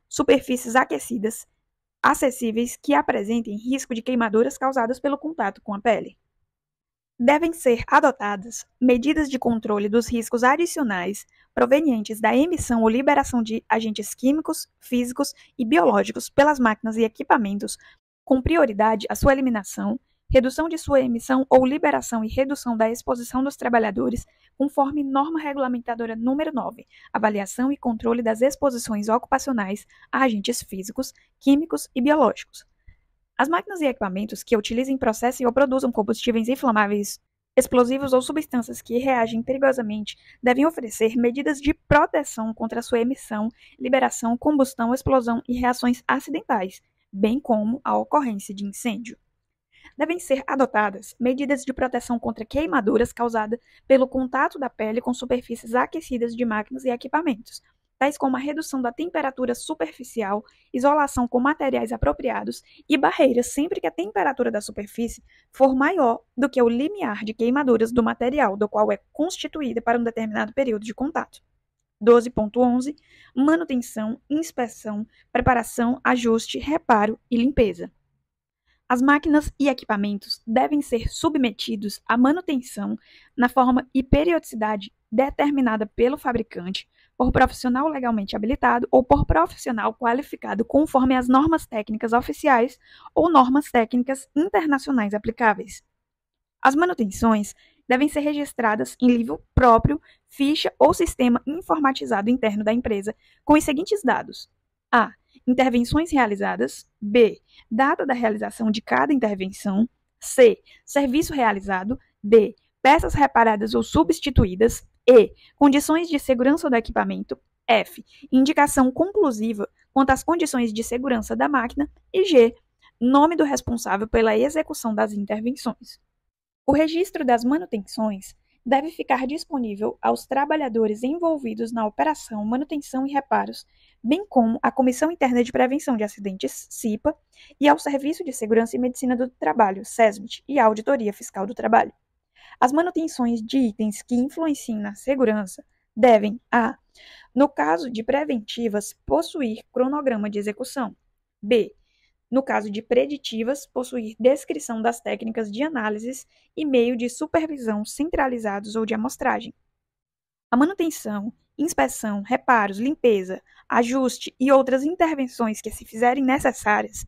Superfícies aquecidas acessíveis que apresentem risco de queimaduras causadas pelo contato com a pele devem ser adotadas medidas de controle dos riscos adicionais provenientes da emissão ou liberação de agentes químicos, físicos e biológicos pelas máquinas e equipamentos, com prioridade à sua eliminação, redução de sua emissão ou liberação e redução da exposição dos trabalhadores, conforme norma regulamentadora número 9, avaliação e controle das exposições ocupacionais a agentes físicos, químicos e biológicos. As máquinas e equipamentos que utilizem, processem ou produzam combustíveis inflamáveis, explosivos ou substâncias que reagem perigosamente devem oferecer medidas de proteção contra sua emissão, liberação, combustão, explosão e reações acidentais, bem como a ocorrência de incêndio. Devem ser adotadas medidas de proteção contra queimaduras causadas pelo contato da pele com superfícies aquecidas de máquinas e equipamentos, tais como a redução da temperatura superficial, isolação com materiais apropriados e barreiras sempre que a temperatura da superfície for maior do que o limiar de queimaduras do material do qual é constituída para um determinado período de contato. 12.11 Manutenção, inspeção, preparação, ajuste, reparo e limpeza. As máquinas e equipamentos devem ser submetidos à manutenção na forma e periodicidade determinada pelo fabricante, por profissional legalmente habilitado ou por profissional qualificado conforme as normas técnicas oficiais ou normas técnicas internacionais aplicáveis. As manutenções devem ser registradas em livro próprio, ficha ou sistema informatizado interno da empresa, com os seguintes dados: a. Intervenções realizadas, b. Data da realização de cada intervenção, c. Serviço realizado, d. Peças reparadas ou substituídas, e. Condições de segurança do equipamento. F. Indicação conclusiva quanto às condições de segurança da máquina. E G. Nome do responsável pela execução das intervenções. O registro das manutenções deve ficar disponível aos trabalhadores envolvidos na operação, manutenção e reparos, bem como à Comissão Interna de Prevenção de Acidentes, CIPA, e ao Serviço de Segurança e Medicina do Trabalho, SESMIT, e à Auditoria Fiscal do Trabalho. As manutenções de itens que influenciem na segurança devem a no caso de preventivas, possuir cronograma de execução. B. No caso de preditivas, possuir descrição das técnicas de análises e meio de supervisão centralizados ou de amostragem. A manutenção, inspeção, reparos, limpeza, ajuste e outras intervenções que se fizerem necessárias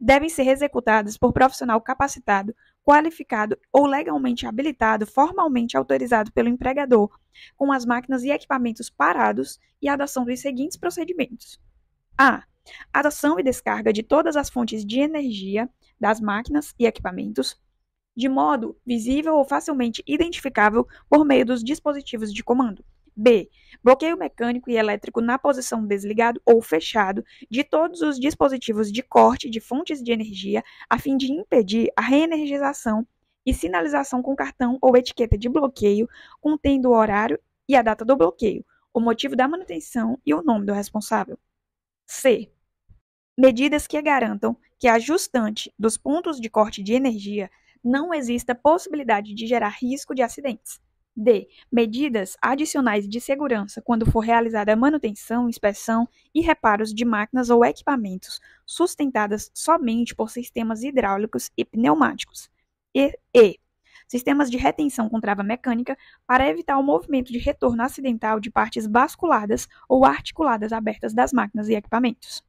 devem ser executadas por profissional capacitado qualificado ou legalmente habilitado, formalmente autorizado pelo empregador, com as máquinas e equipamentos parados e a adoção dos seguintes procedimentos: a. Adoção e descarga de todas as fontes de energia das máquinas e equipamentos, de modo visível ou facilmente identificável por meio dos dispositivos de comando. B. Bloqueio mecânico e elétrico na posição desligado ou fechado de todos os dispositivos de corte de fontes de energia, a fim de impedir a reenergização e sinalização com cartão ou etiqueta de bloqueio contendo o horário e a data do bloqueio, o motivo da manutenção e o nome do responsável. C. Medidas que garantam que ajustante dos pontos de corte de energia não exista possibilidade de gerar risco de acidentes. D. Medidas adicionais de segurança quando for realizada a manutenção, inspeção e reparos de máquinas ou equipamentos sustentadas somente por sistemas hidráulicos e pneumáticos. E. e sistemas de retenção com trava mecânica para evitar o movimento de retorno acidental de partes basculadas ou articuladas abertas das máquinas e equipamentos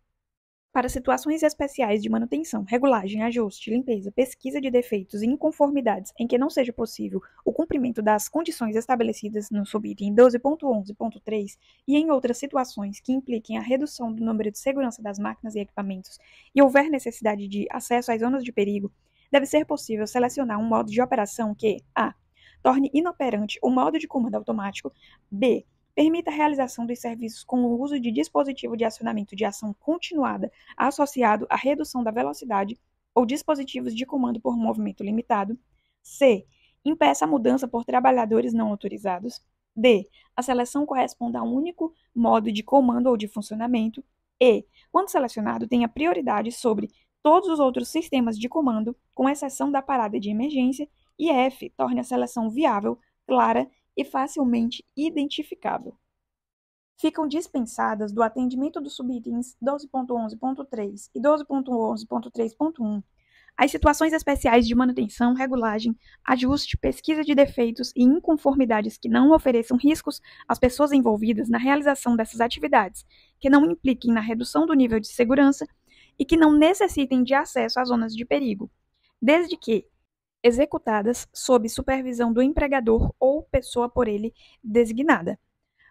para situações especiais de manutenção, regulagem, ajuste, limpeza, pesquisa de defeitos e inconformidades em que não seja possível o cumprimento das condições estabelecidas no subitem 12.11.3 e em outras situações que impliquem a redução do número de segurança das máquinas e equipamentos e houver necessidade de acesso às zonas de perigo, deve ser possível selecionar um modo de operação que a torne inoperante o modo de comando automático, b permita a realização dos serviços com o uso de dispositivo de acionamento de ação continuada associado à redução da velocidade ou dispositivos de comando por movimento limitado. C. Impeça a mudança por trabalhadores não autorizados. D. A seleção corresponda a um único modo de comando ou de funcionamento. E. Quando selecionado, tenha prioridade sobre todos os outros sistemas de comando, com exceção da parada de emergência. E F. Torne a seleção viável, clara e facilmente identificável. Ficam dispensadas do atendimento dos subitens 12.11.3 e 12.11.3.1 as situações especiais de manutenção, regulagem, ajuste, pesquisa de defeitos e inconformidades que não ofereçam riscos às pessoas envolvidas na realização dessas atividades, que não impliquem na redução do nível de segurança e que não necessitem de acesso às zonas de perigo, desde que executadas sob supervisão do empregador ou pessoa por ele designada.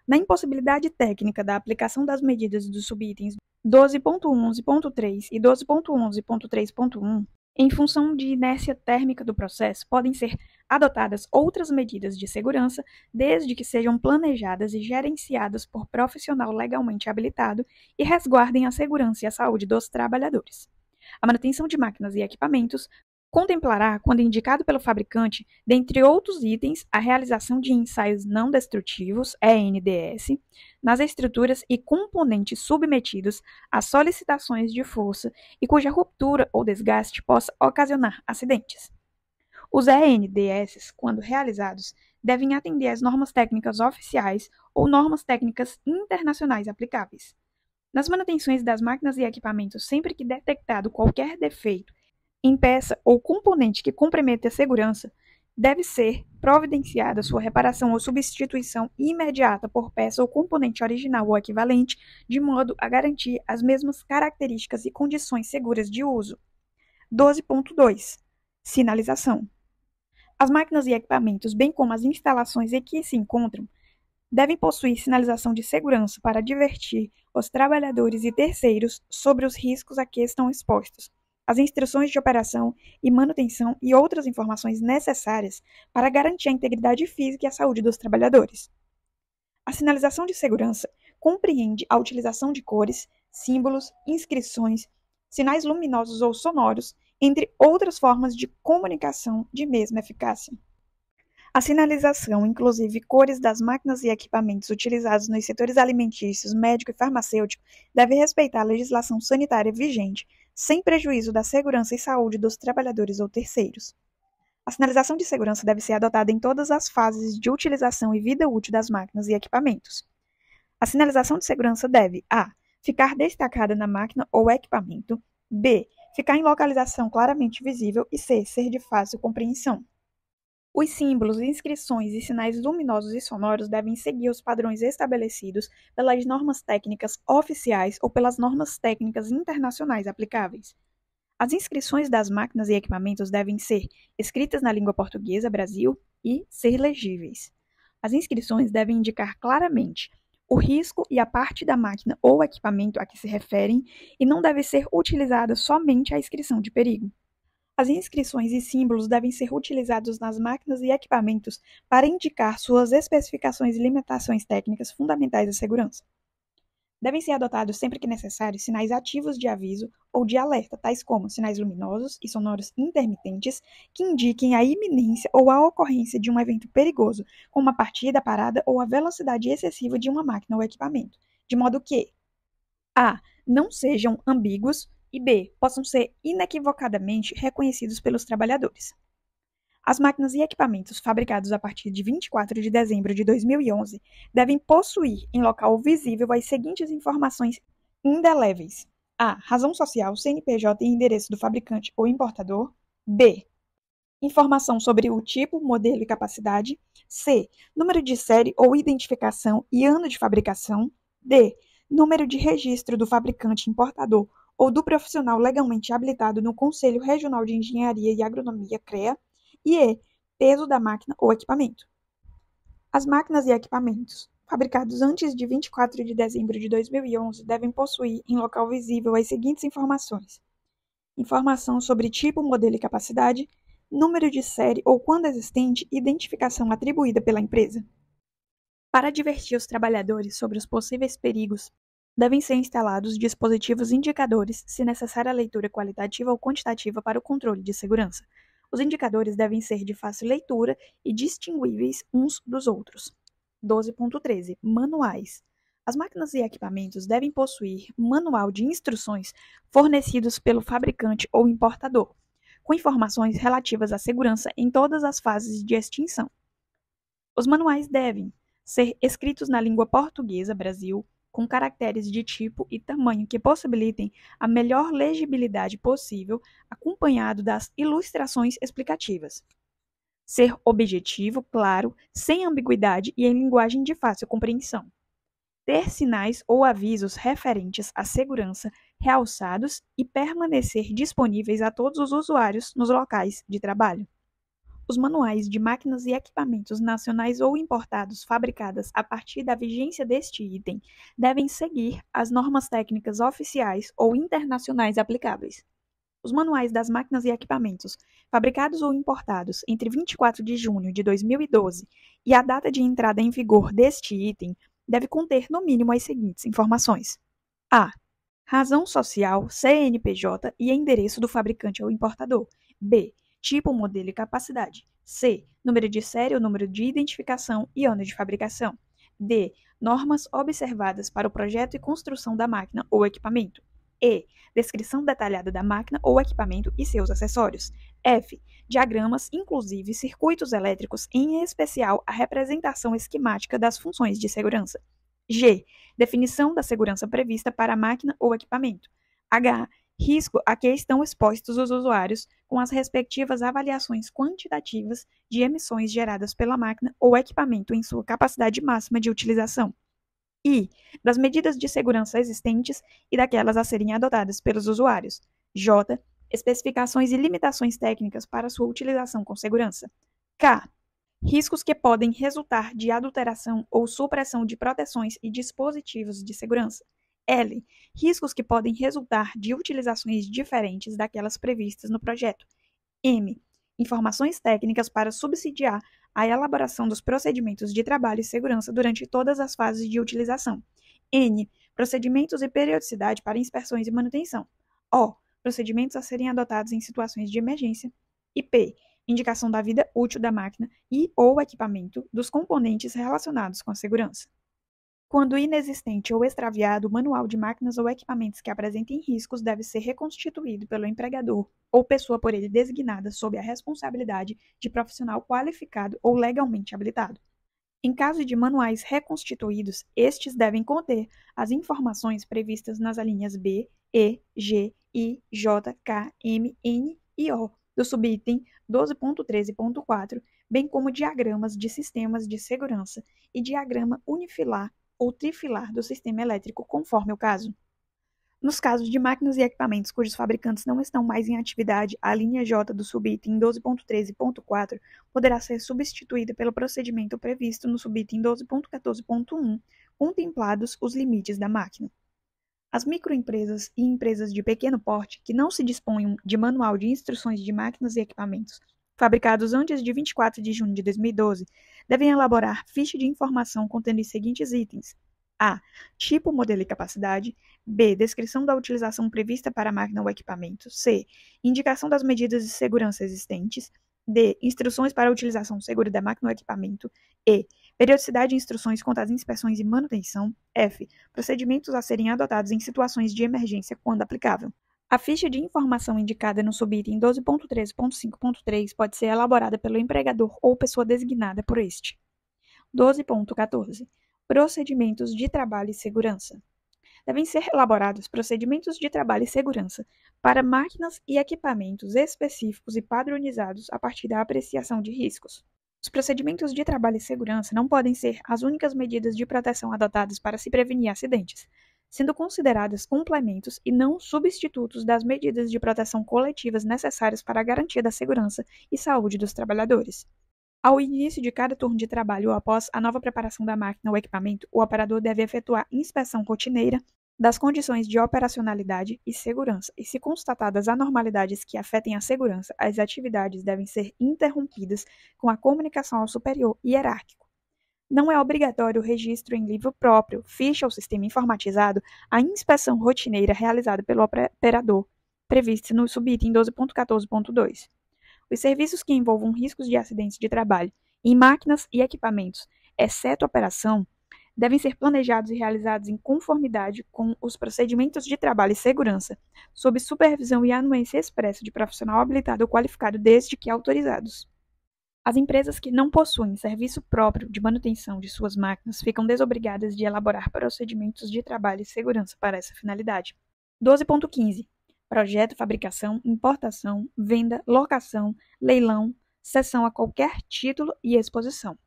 Na impossibilidade técnica da aplicação das medidas dos subitens 12.11.3 e 12.11.3.1, em função de inércia térmica do processo, podem ser adotadas outras medidas de segurança, desde que sejam planejadas e gerenciadas por profissional legalmente habilitado e resguardem a segurança e a saúde dos trabalhadores. A manutenção de máquinas e equipamentos contemplará, quando indicado pelo fabricante, dentre outros itens, a realização de ensaios não destrutivos, ENDS, nas estruturas e componentes submetidos a solicitações de força e cuja ruptura ou desgaste possa ocasionar acidentes. Os ENDS, quando realizados, devem atender às normas técnicas oficiais ou normas técnicas internacionais aplicáveis. Nas manutenções das máquinas e equipamentos, sempre que detectado qualquer defeito em peça ou componente que comprometa a segurança, deve ser providenciada sua reparação ou substituição imediata por peça ou componente original ou equivalente, de modo a garantir as mesmas características e condições seguras de uso. 12.2 Sinalização: As máquinas e equipamentos, bem como as instalações em que se encontram, devem possuir sinalização de segurança para advertir os trabalhadores e terceiros sobre os riscos a que estão expostos as instruções de operação e manutenção e outras informações necessárias para garantir a integridade física e a saúde dos trabalhadores. A sinalização de segurança compreende a utilização de cores, símbolos, inscrições, sinais luminosos ou sonoros, entre outras formas de comunicação de mesma eficácia. A sinalização, inclusive cores das máquinas e equipamentos utilizados nos setores alimentícios, médico e farmacêutico, deve respeitar a legislação sanitária vigente, sem prejuízo da segurança e saúde dos trabalhadores ou terceiros. A sinalização de segurança deve ser adotada em todas as fases de utilização e vida útil das máquinas e equipamentos. A sinalização de segurança deve a. ficar destacada na máquina ou equipamento, b. ficar em localização claramente visível e c. ser de fácil compreensão. Os símbolos, inscrições e sinais luminosos e sonoros devem seguir os padrões estabelecidos pelas normas técnicas oficiais ou pelas normas técnicas internacionais aplicáveis. As inscrições das máquinas e equipamentos devem ser escritas na língua portuguesa Brasil e ser legíveis. As inscrições devem indicar claramente o risco e a parte da máquina ou equipamento a que se referem e não deve ser utilizada somente a inscrição de perigo. As inscrições e símbolos devem ser utilizados nas máquinas e equipamentos para indicar suas especificações e limitações técnicas fundamentais à segurança. Devem ser adotados sempre que necessário sinais ativos de aviso ou de alerta, tais como sinais luminosos e sonoros intermitentes que indiquem a iminência ou a ocorrência de um evento perigoso, como a partida, parada ou a velocidade excessiva de uma máquina ou equipamento, de modo que a. não sejam ambíguos, e B possam ser inequivocadamente reconhecidos pelos trabalhadores. As máquinas e equipamentos fabricados a partir de 24 de dezembro de 2011 devem possuir em local visível as seguintes informações indeléveis: a. Razão social, CNPJ e endereço do fabricante ou importador. B. Informação sobre o tipo, modelo e capacidade. C. Número de série ou identificação e ano de fabricação. D. Número de registro do fabricante importador ou do profissional legalmente habilitado no Conselho Regional de Engenharia e Agronomia CREA, e E, peso da máquina ou equipamento. As máquinas e equipamentos fabricados antes de 24 de dezembro de 2011 devem possuir em local visível as seguintes informações: informação sobre tipo, modelo e capacidade, número de série ou quando existente, identificação atribuída pela empresa. Para advertir os trabalhadores sobre os possíveis perigos Devem ser instalados dispositivos indicadores, se necessária a leitura qualitativa ou quantitativa para o controle de segurança. Os indicadores devem ser de fácil leitura e distinguíveis uns dos outros. 12.13 Manuais. As máquinas e equipamentos devem possuir manual de instruções fornecidos pelo fabricante ou importador, com informações relativas à segurança em todas as fases de extinção. Os manuais devem ser escritos na língua portuguesa Brasil, com caracteres de tipo e tamanho que possibilitem a melhor legibilidade possível, acompanhado das ilustrações explicativas. Ser objetivo, claro, sem ambiguidade e em linguagem de fácil compreensão. Ter sinais ou avisos referentes à segurança realçados e permanecer disponíveis a todos os usuários nos locais de trabalho. Os manuais de máquinas e equipamentos nacionais ou importados fabricadas a partir da vigência deste item devem seguir as normas técnicas oficiais ou internacionais aplicáveis. Os manuais das máquinas e equipamentos fabricados ou importados entre 24 de junho de 2012 e a data de entrada em vigor deste item deve conter, no mínimo, as seguintes informações: a. Razão social, CNPJ e endereço do fabricante ou importador. b tipo, modelo e capacidade. C. Número de série ou número de identificação e ano de fabricação. D. Normas observadas para o projeto e construção da máquina ou equipamento. E. Descrição detalhada da máquina ou equipamento e seus acessórios. F. Diagramas, inclusive circuitos elétricos, em especial a representação esquemática das funções de segurança. G. Definição da segurança prevista para a máquina ou equipamento. H risco a que estão expostos os usuários com as respectivas avaliações quantitativas de emissões geradas pela máquina ou equipamento em sua capacidade máxima de utilização, e das medidas de segurança existentes e daquelas a serem adotadas pelos usuários. J. Especificações e limitações técnicas para sua utilização com segurança. K. Riscos que podem resultar de adulteração ou supressão de proteções e dispositivos de segurança. L. Riscos que podem resultar de utilizações diferentes daquelas previstas no projeto. M. Informações técnicas para subsidiar a elaboração dos procedimentos de trabalho e segurança durante todas as fases de utilização. N. Procedimentos e periodicidade para inspeções e manutenção. O. Procedimentos a serem adotados em situações de emergência. E P. Indicação da vida útil da máquina e ou equipamento dos componentes relacionados com a segurança. Quando inexistente ou extraviado, o manual de máquinas ou equipamentos que apresentem riscos deve ser reconstituído pelo empregador ou pessoa por ele designada sob a responsabilidade de profissional qualificado ou legalmente habilitado. Em caso de manuais reconstituídos, estes devem conter as informações previstas nas linhas B, E, G, I, J, K, M, N e O do subitem 12.13.4, bem como diagramas de sistemas de segurança e diagrama unifilar ou trifilar do sistema elétrico, conforme o caso. Nos casos de máquinas e equipamentos cujos fabricantes não estão mais em atividade, a linha J do subitem 12.13.4 poderá ser substituída pelo procedimento previsto no subitem 12.14.1, contemplados os limites da máquina. As microempresas e empresas de pequeno porte que não se disponham de manual de instruções de máquinas e equipamentos fabricados antes de 24 de junho de 2012 devem elaborar ficha de informação contendo os seguintes itens: a. Tipo, modelo e capacidade. B. Descrição da utilização prevista para a máquina ou equipamento. C. Indicação das medidas de segurança existentes. D. Instruções para a utilização segura da máquina ou equipamento. E. Periodicidade de instruções quanto às inspeções e manutenção. F. Procedimentos a serem adotados em situações de emergência quando aplicável. A ficha de informação indicada no subitem 12.13.5.3 pode ser elaborada pelo empregador ou pessoa designada por este. 12.14. Procedimentos de trabalho e segurança. Devem ser elaborados procedimentos de trabalho e segurança para máquinas e equipamentos específicos e padronizados a partir da apreciação de riscos. Os procedimentos de trabalho e segurança não podem ser as únicas medidas de proteção adotadas para se prevenir acidentes, sendo consideradas complementos e não substitutos das medidas de proteção coletivas necessárias para a garantia da segurança e saúde dos trabalhadores. Ao início de cada turno de trabalho ou após a nova preparação da máquina ou equipamento, o operador deve efetuar inspeção rotineira das condições de operacionalidade e segurança, e se constatadas anormalidades que afetem a segurança, as atividades devem ser interrompidas com a comunicação ao superior hierárquico não é obrigatório o registro em livro próprio, ficha ou sistema informatizado, a inspeção rotineira realizada pelo operador, prevista no subitem 12.14.2. Os serviços que envolvam riscos de acidentes de trabalho em máquinas e equipamentos, exceto operação, devem ser planejados e realizados em conformidade com os procedimentos de trabalho e segurança, sob supervisão e anuência expressa de profissional habilitado ou qualificado desde que autorizados. As empresas que não possuem serviço próprio de manutenção de suas máquinas ficam desobrigadas de elaborar procedimentos de trabalho e segurança para essa finalidade. 12.15 Projeto, fabricação, importação, venda, locação, leilão, cessão a qualquer título e exposição.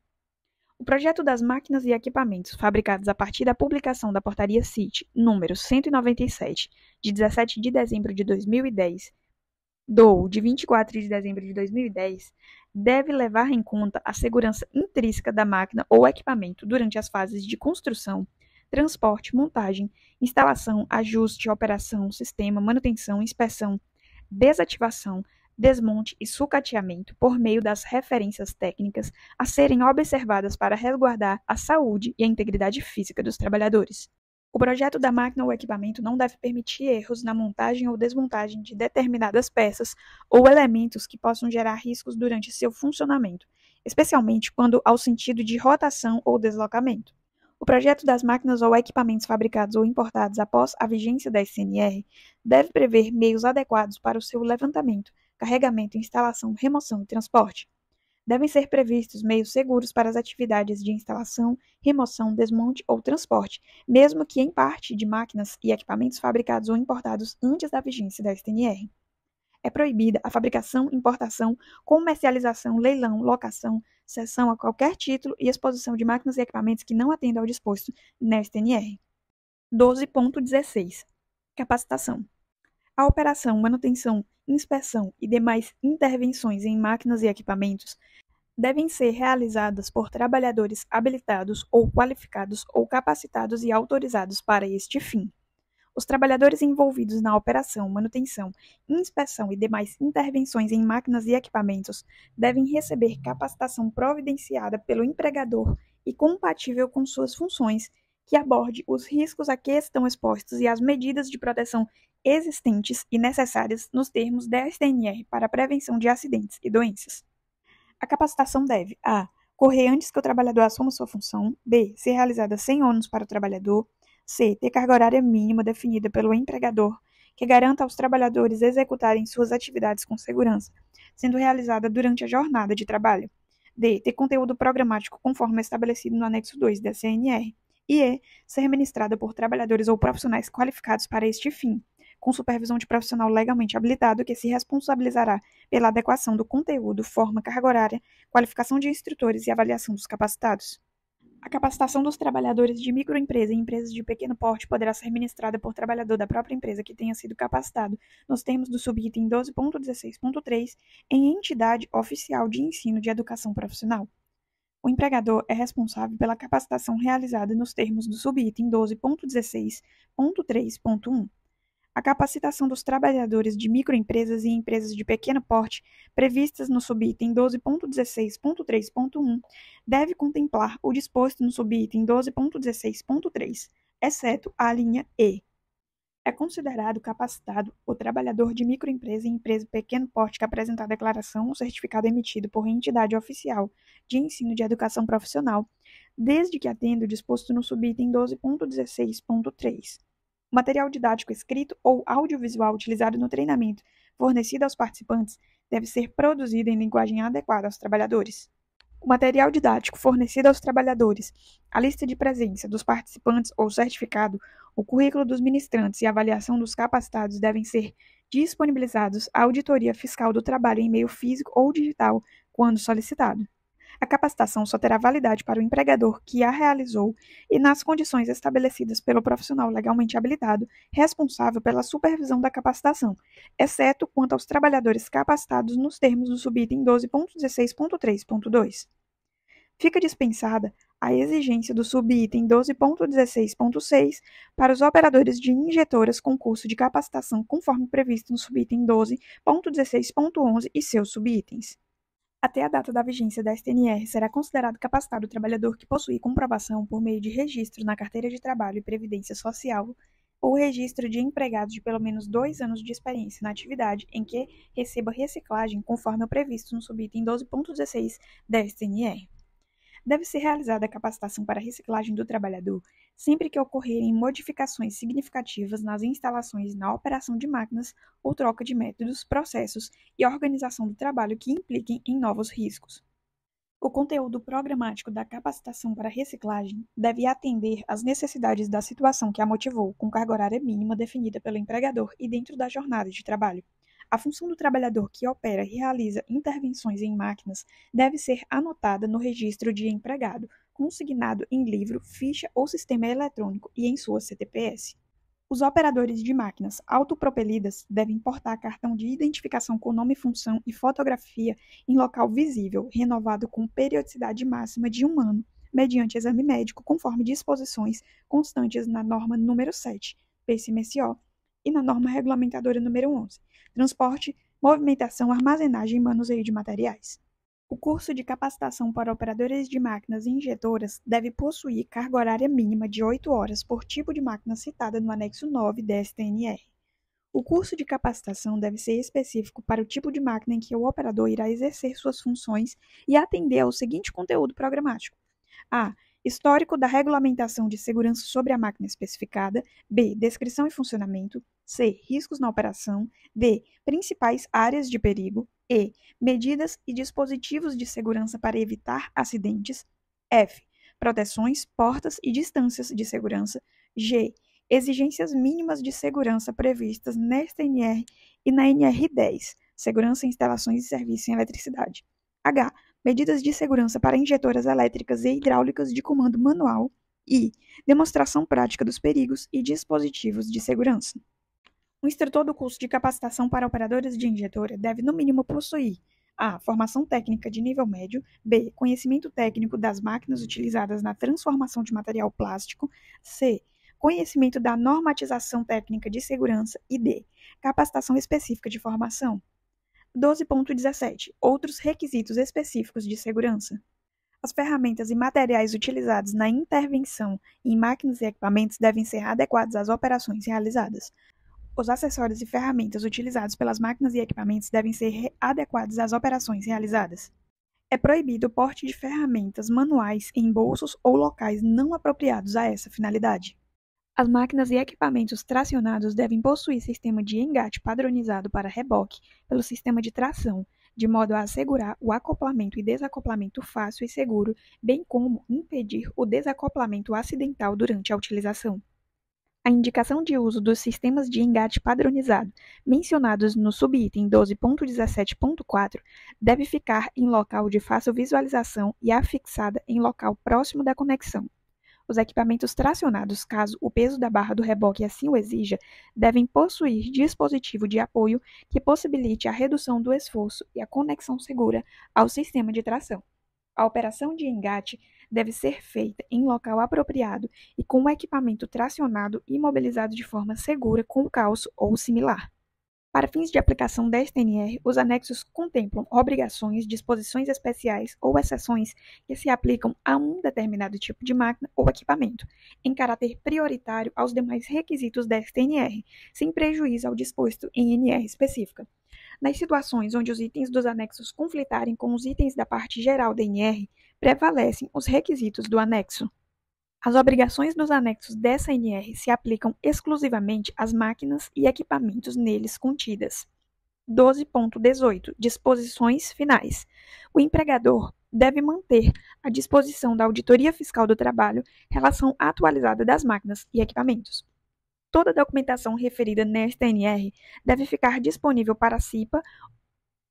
O projeto das máquinas e equipamentos fabricados a partir da publicação da Portaria CIT número 197, de 17 de dezembro de 2010, do de 24 de dezembro de 2010 deve levar em conta a segurança intrínseca da máquina ou equipamento durante as fases de construção, transporte, montagem, instalação, ajuste, operação, sistema, manutenção, inspeção, desativação, desmonte e sucateamento por meio das referências técnicas a serem observadas para resguardar a saúde e a integridade física dos trabalhadores. O projeto da máquina ou equipamento não deve permitir erros na montagem ou desmontagem de determinadas peças ou elementos que possam gerar riscos durante seu funcionamento, especialmente quando ao sentido de rotação ou deslocamento. O projeto das máquinas ou equipamentos fabricados ou importados após a vigência da SNR deve prever meios adequados para o seu levantamento, carregamento, instalação, remoção e transporte devem ser previstos meios seguros para as atividades de instalação, remoção, desmonte ou transporte, mesmo que em parte de máquinas e equipamentos fabricados ou importados antes da vigência da STNR. É proibida a fabricação, importação, comercialização, leilão, locação, cessão a qualquer título e exposição de máquinas e equipamentos que não atendam ao disposto na STNR. 12.16 Capacitação a operação, manutenção inspeção e demais intervenções em máquinas e equipamentos devem ser realizadas por trabalhadores habilitados ou qualificados ou capacitados e autorizados para este fim. Os trabalhadores envolvidos na operação, manutenção, inspeção e demais intervenções em máquinas e equipamentos devem receber capacitação providenciada pelo empregador e compatível com suas funções, que aborde os riscos a que estão expostos e as medidas de proteção existentes e necessárias nos termos da SDNR para a prevenção de acidentes e doenças. A capacitação deve a correr antes que o trabalhador assuma sua função, b ser realizada sem ônus para o trabalhador, c ter carga horária mínima definida pelo empregador que garanta aos trabalhadores executarem suas atividades com segurança, sendo realizada durante a jornada de trabalho. D. Ter conteúdo programático conforme estabelecido no anexo 2 da CNR. E E. Ser ministrada por trabalhadores ou profissionais qualificados para este fim com supervisão de profissional legalmente habilitado que se responsabilizará pela adequação do conteúdo, forma, carga horária, qualificação de instrutores e avaliação dos capacitados. A capacitação dos trabalhadores de microempresa e empresas de pequeno porte poderá ser ministrada por trabalhador da própria empresa que tenha sido capacitado, nos termos do subitem 12.16.3, em entidade oficial de ensino de educação profissional. O empregador é responsável pela capacitação realizada nos termos do subitem 12.16.3.1 a capacitação dos trabalhadores de microempresas e empresas de pequeno porte, previstas no subitem 12.16.3.1, deve contemplar o disposto no subitem 12.16.3, exceto a linha E. É considerado capacitado o trabalhador de microempresa e empresa pequeno porte que apresentar declaração ou certificado emitido por entidade oficial de ensino de educação profissional, desde que atenda o disposto no subitem 12.16.3. O material didático escrito ou audiovisual utilizado no treinamento fornecido aos participantes deve ser produzido em linguagem adequada aos trabalhadores. O material didático fornecido aos trabalhadores, a lista de presença dos participantes ou certificado, o currículo dos ministrantes e a avaliação dos capacitados devem ser disponibilizados à Auditoria Fiscal do Trabalho em meio físico ou digital, quando solicitado. A capacitação só terá validade para o empregador que a realizou e nas condições estabelecidas pelo profissional legalmente habilitado responsável pela supervisão da capacitação, exceto quanto aos trabalhadores capacitados nos termos do subitem 12.16.3.2. Fica dispensada a exigência do subitem 12.16.6 para os operadores de injetoras com curso de capacitação conforme previsto no subitem 12.16.11 e seus subitens. Até a data da vigência da STNR, será considerado capacitado o trabalhador que possui comprovação por meio de registro na carteira de trabalho e previdência social ou registro de empregado de pelo menos dois anos de experiência na atividade em que receba reciclagem conforme o previsto no subitem 12.16 da STNR deve ser realizada a capacitação para a reciclagem do trabalhador sempre que ocorrerem modificações significativas nas instalações na operação de máquinas ou troca de métodos, processos e organização do trabalho que impliquem em novos riscos. O conteúdo programático da capacitação para reciclagem deve atender às necessidades da situação que a motivou, com carga horária mínima definida pelo empregador e dentro da jornada de trabalho. A função do trabalhador que opera e realiza intervenções em máquinas deve ser anotada no registro de empregado, consignado em livro, ficha ou sistema eletrônico e em sua CTPS. Os operadores de máquinas autopropelidas devem portar cartão de identificação com nome, função e fotografia em local visível, renovado com periodicidade máxima de um ano, mediante exame médico, conforme disposições constantes na norma número 7, PCMSO, e na norma regulamentadora número 11, transporte, movimentação, armazenagem e manuseio de materiais. O curso de capacitação para operadores de máquinas e injetoras deve possuir carga horária mínima de 8 horas por tipo de máquina citada no anexo 9 da STNR. O curso de capacitação deve ser específico para o tipo de máquina em que o operador irá exercer suas funções e atender ao seguinte conteúdo programático: a. Histórico da regulamentação de segurança sobre a máquina especificada. B. Descrição e funcionamento. C. Riscos na operação. D. Principais áreas de perigo. E. Medidas e dispositivos de segurança para evitar acidentes. F. Proteções, portas e distâncias de segurança. G. Exigências mínimas de segurança previstas nesta NR e na NR10, Segurança, em Instalações e Serviços em Eletricidade. H medidas de segurança para injetoras elétricas e hidráulicas de comando manual e demonstração prática dos perigos e dispositivos de segurança. O instrutor do curso de capacitação para operadoras de injetora deve, no mínimo, possuir a. Formação técnica de nível médio. B. Conhecimento técnico das máquinas utilizadas na transformação de material plástico. C. Conhecimento da normatização técnica de segurança. E D. Capacitação específica de formação. 12.17 Outros requisitos específicos de segurança. As ferramentas e materiais utilizados na intervenção em máquinas e equipamentos devem ser adequados às operações realizadas. Os acessórios e ferramentas utilizados pelas máquinas e equipamentos devem ser adequados às operações realizadas. É proibido o porte de ferramentas manuais em bolsos ou locais não apropriados a essa finalidade. As máquinas e equipamentos tracionados devem possuir sistema de engate padronizado para reboque pelo sistema de tração, de modo a assegurar o acoplamento e desacoplamento fácil e seguro, bem como impedir o desacoplamento acidental durante a utilização. A indicação de uso dos sistemas de engate padronizado, mencionados no subitem 12.17.4, deve ficar em local de fácil visualização e afixada em local próximo da conexão. Os equipamentos tracionados, caso o peso da barra do reboque assim o exija, devem possuir dispositivo de apoio que possibilite a redução do esforço e a conexão segura ao sistema de tração. A operação de engate deve ser feita em local apropriado e com o equipamento tracionado e mobilizado de forma segura com calço ou similar. Para fins de aplicação da STNR, os anexos contemplam obrigações, disposições especiais ou exceções que se aplicam a um determinado tipo de máquina ou equipamento, em caráter prioritário aos demais requisitos da STNR, sem prejuízo ao disposto em NR específica. Nas situações onde os itens dos anexos conflitarem com os itens da parte geral da NR, prevalecem os requisitos do anexo. As obrigações dos anexos dessa NR se aplicam exclusivamente às máquinas e equipamentos neles contidas. 12.18 Disposições finais. O empregador deve manter à disposição da Auditoria Fiscal do Trabalho relação atualizada das máquinas e equipamentos. Toda a documentação referida nesta NR deve ficar disponível para a CIPA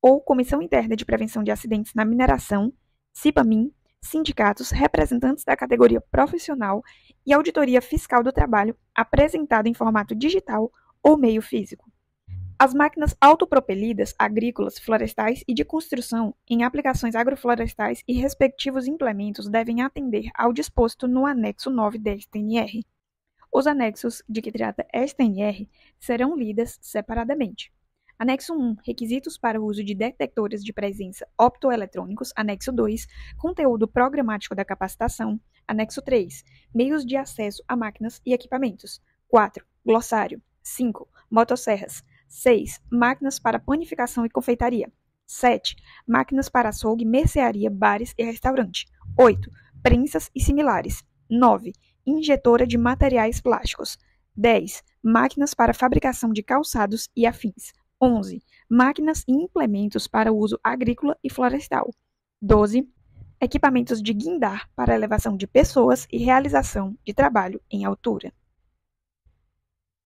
ou Comissão Interna de Prevenção de Acidentes na Mineração, CIPAMIN, sindicatos, representantes da categoria profissional e auditoria fiscal do trabalho apresentado em formato digital ou meio físico. As máquinas autopropelidas, agrícolas, florestais e de construção em aplicações agroflorestais e respectivos implementos devem atender ao disposto no anexo 9 da STNR. Os anexos de que trata STNR serão lidas separadamente. Anexo 1. Requisitos para o uso de detectores de presença optoeletrônicos. Anexo 2. Conteúdo programático da capacitação. Anexo 3. Meios de acesso a máquinas e equipamentos. 4. Glossário. 5. Motosserras. 6. Máquinas para panificação e confeitaria. 7. Máquinas para açougue, mercearia, bares e restaurante. 8. Prensas e similares. 9. Injetora de materiais plásticos. 10. Máquinas para fabricação de calçados e afins. 11. Máquinas e implementos para uso agrícola e florestal. 12. Equipamentos de guindar para elevação de pessoas e realização de trabalho em altura.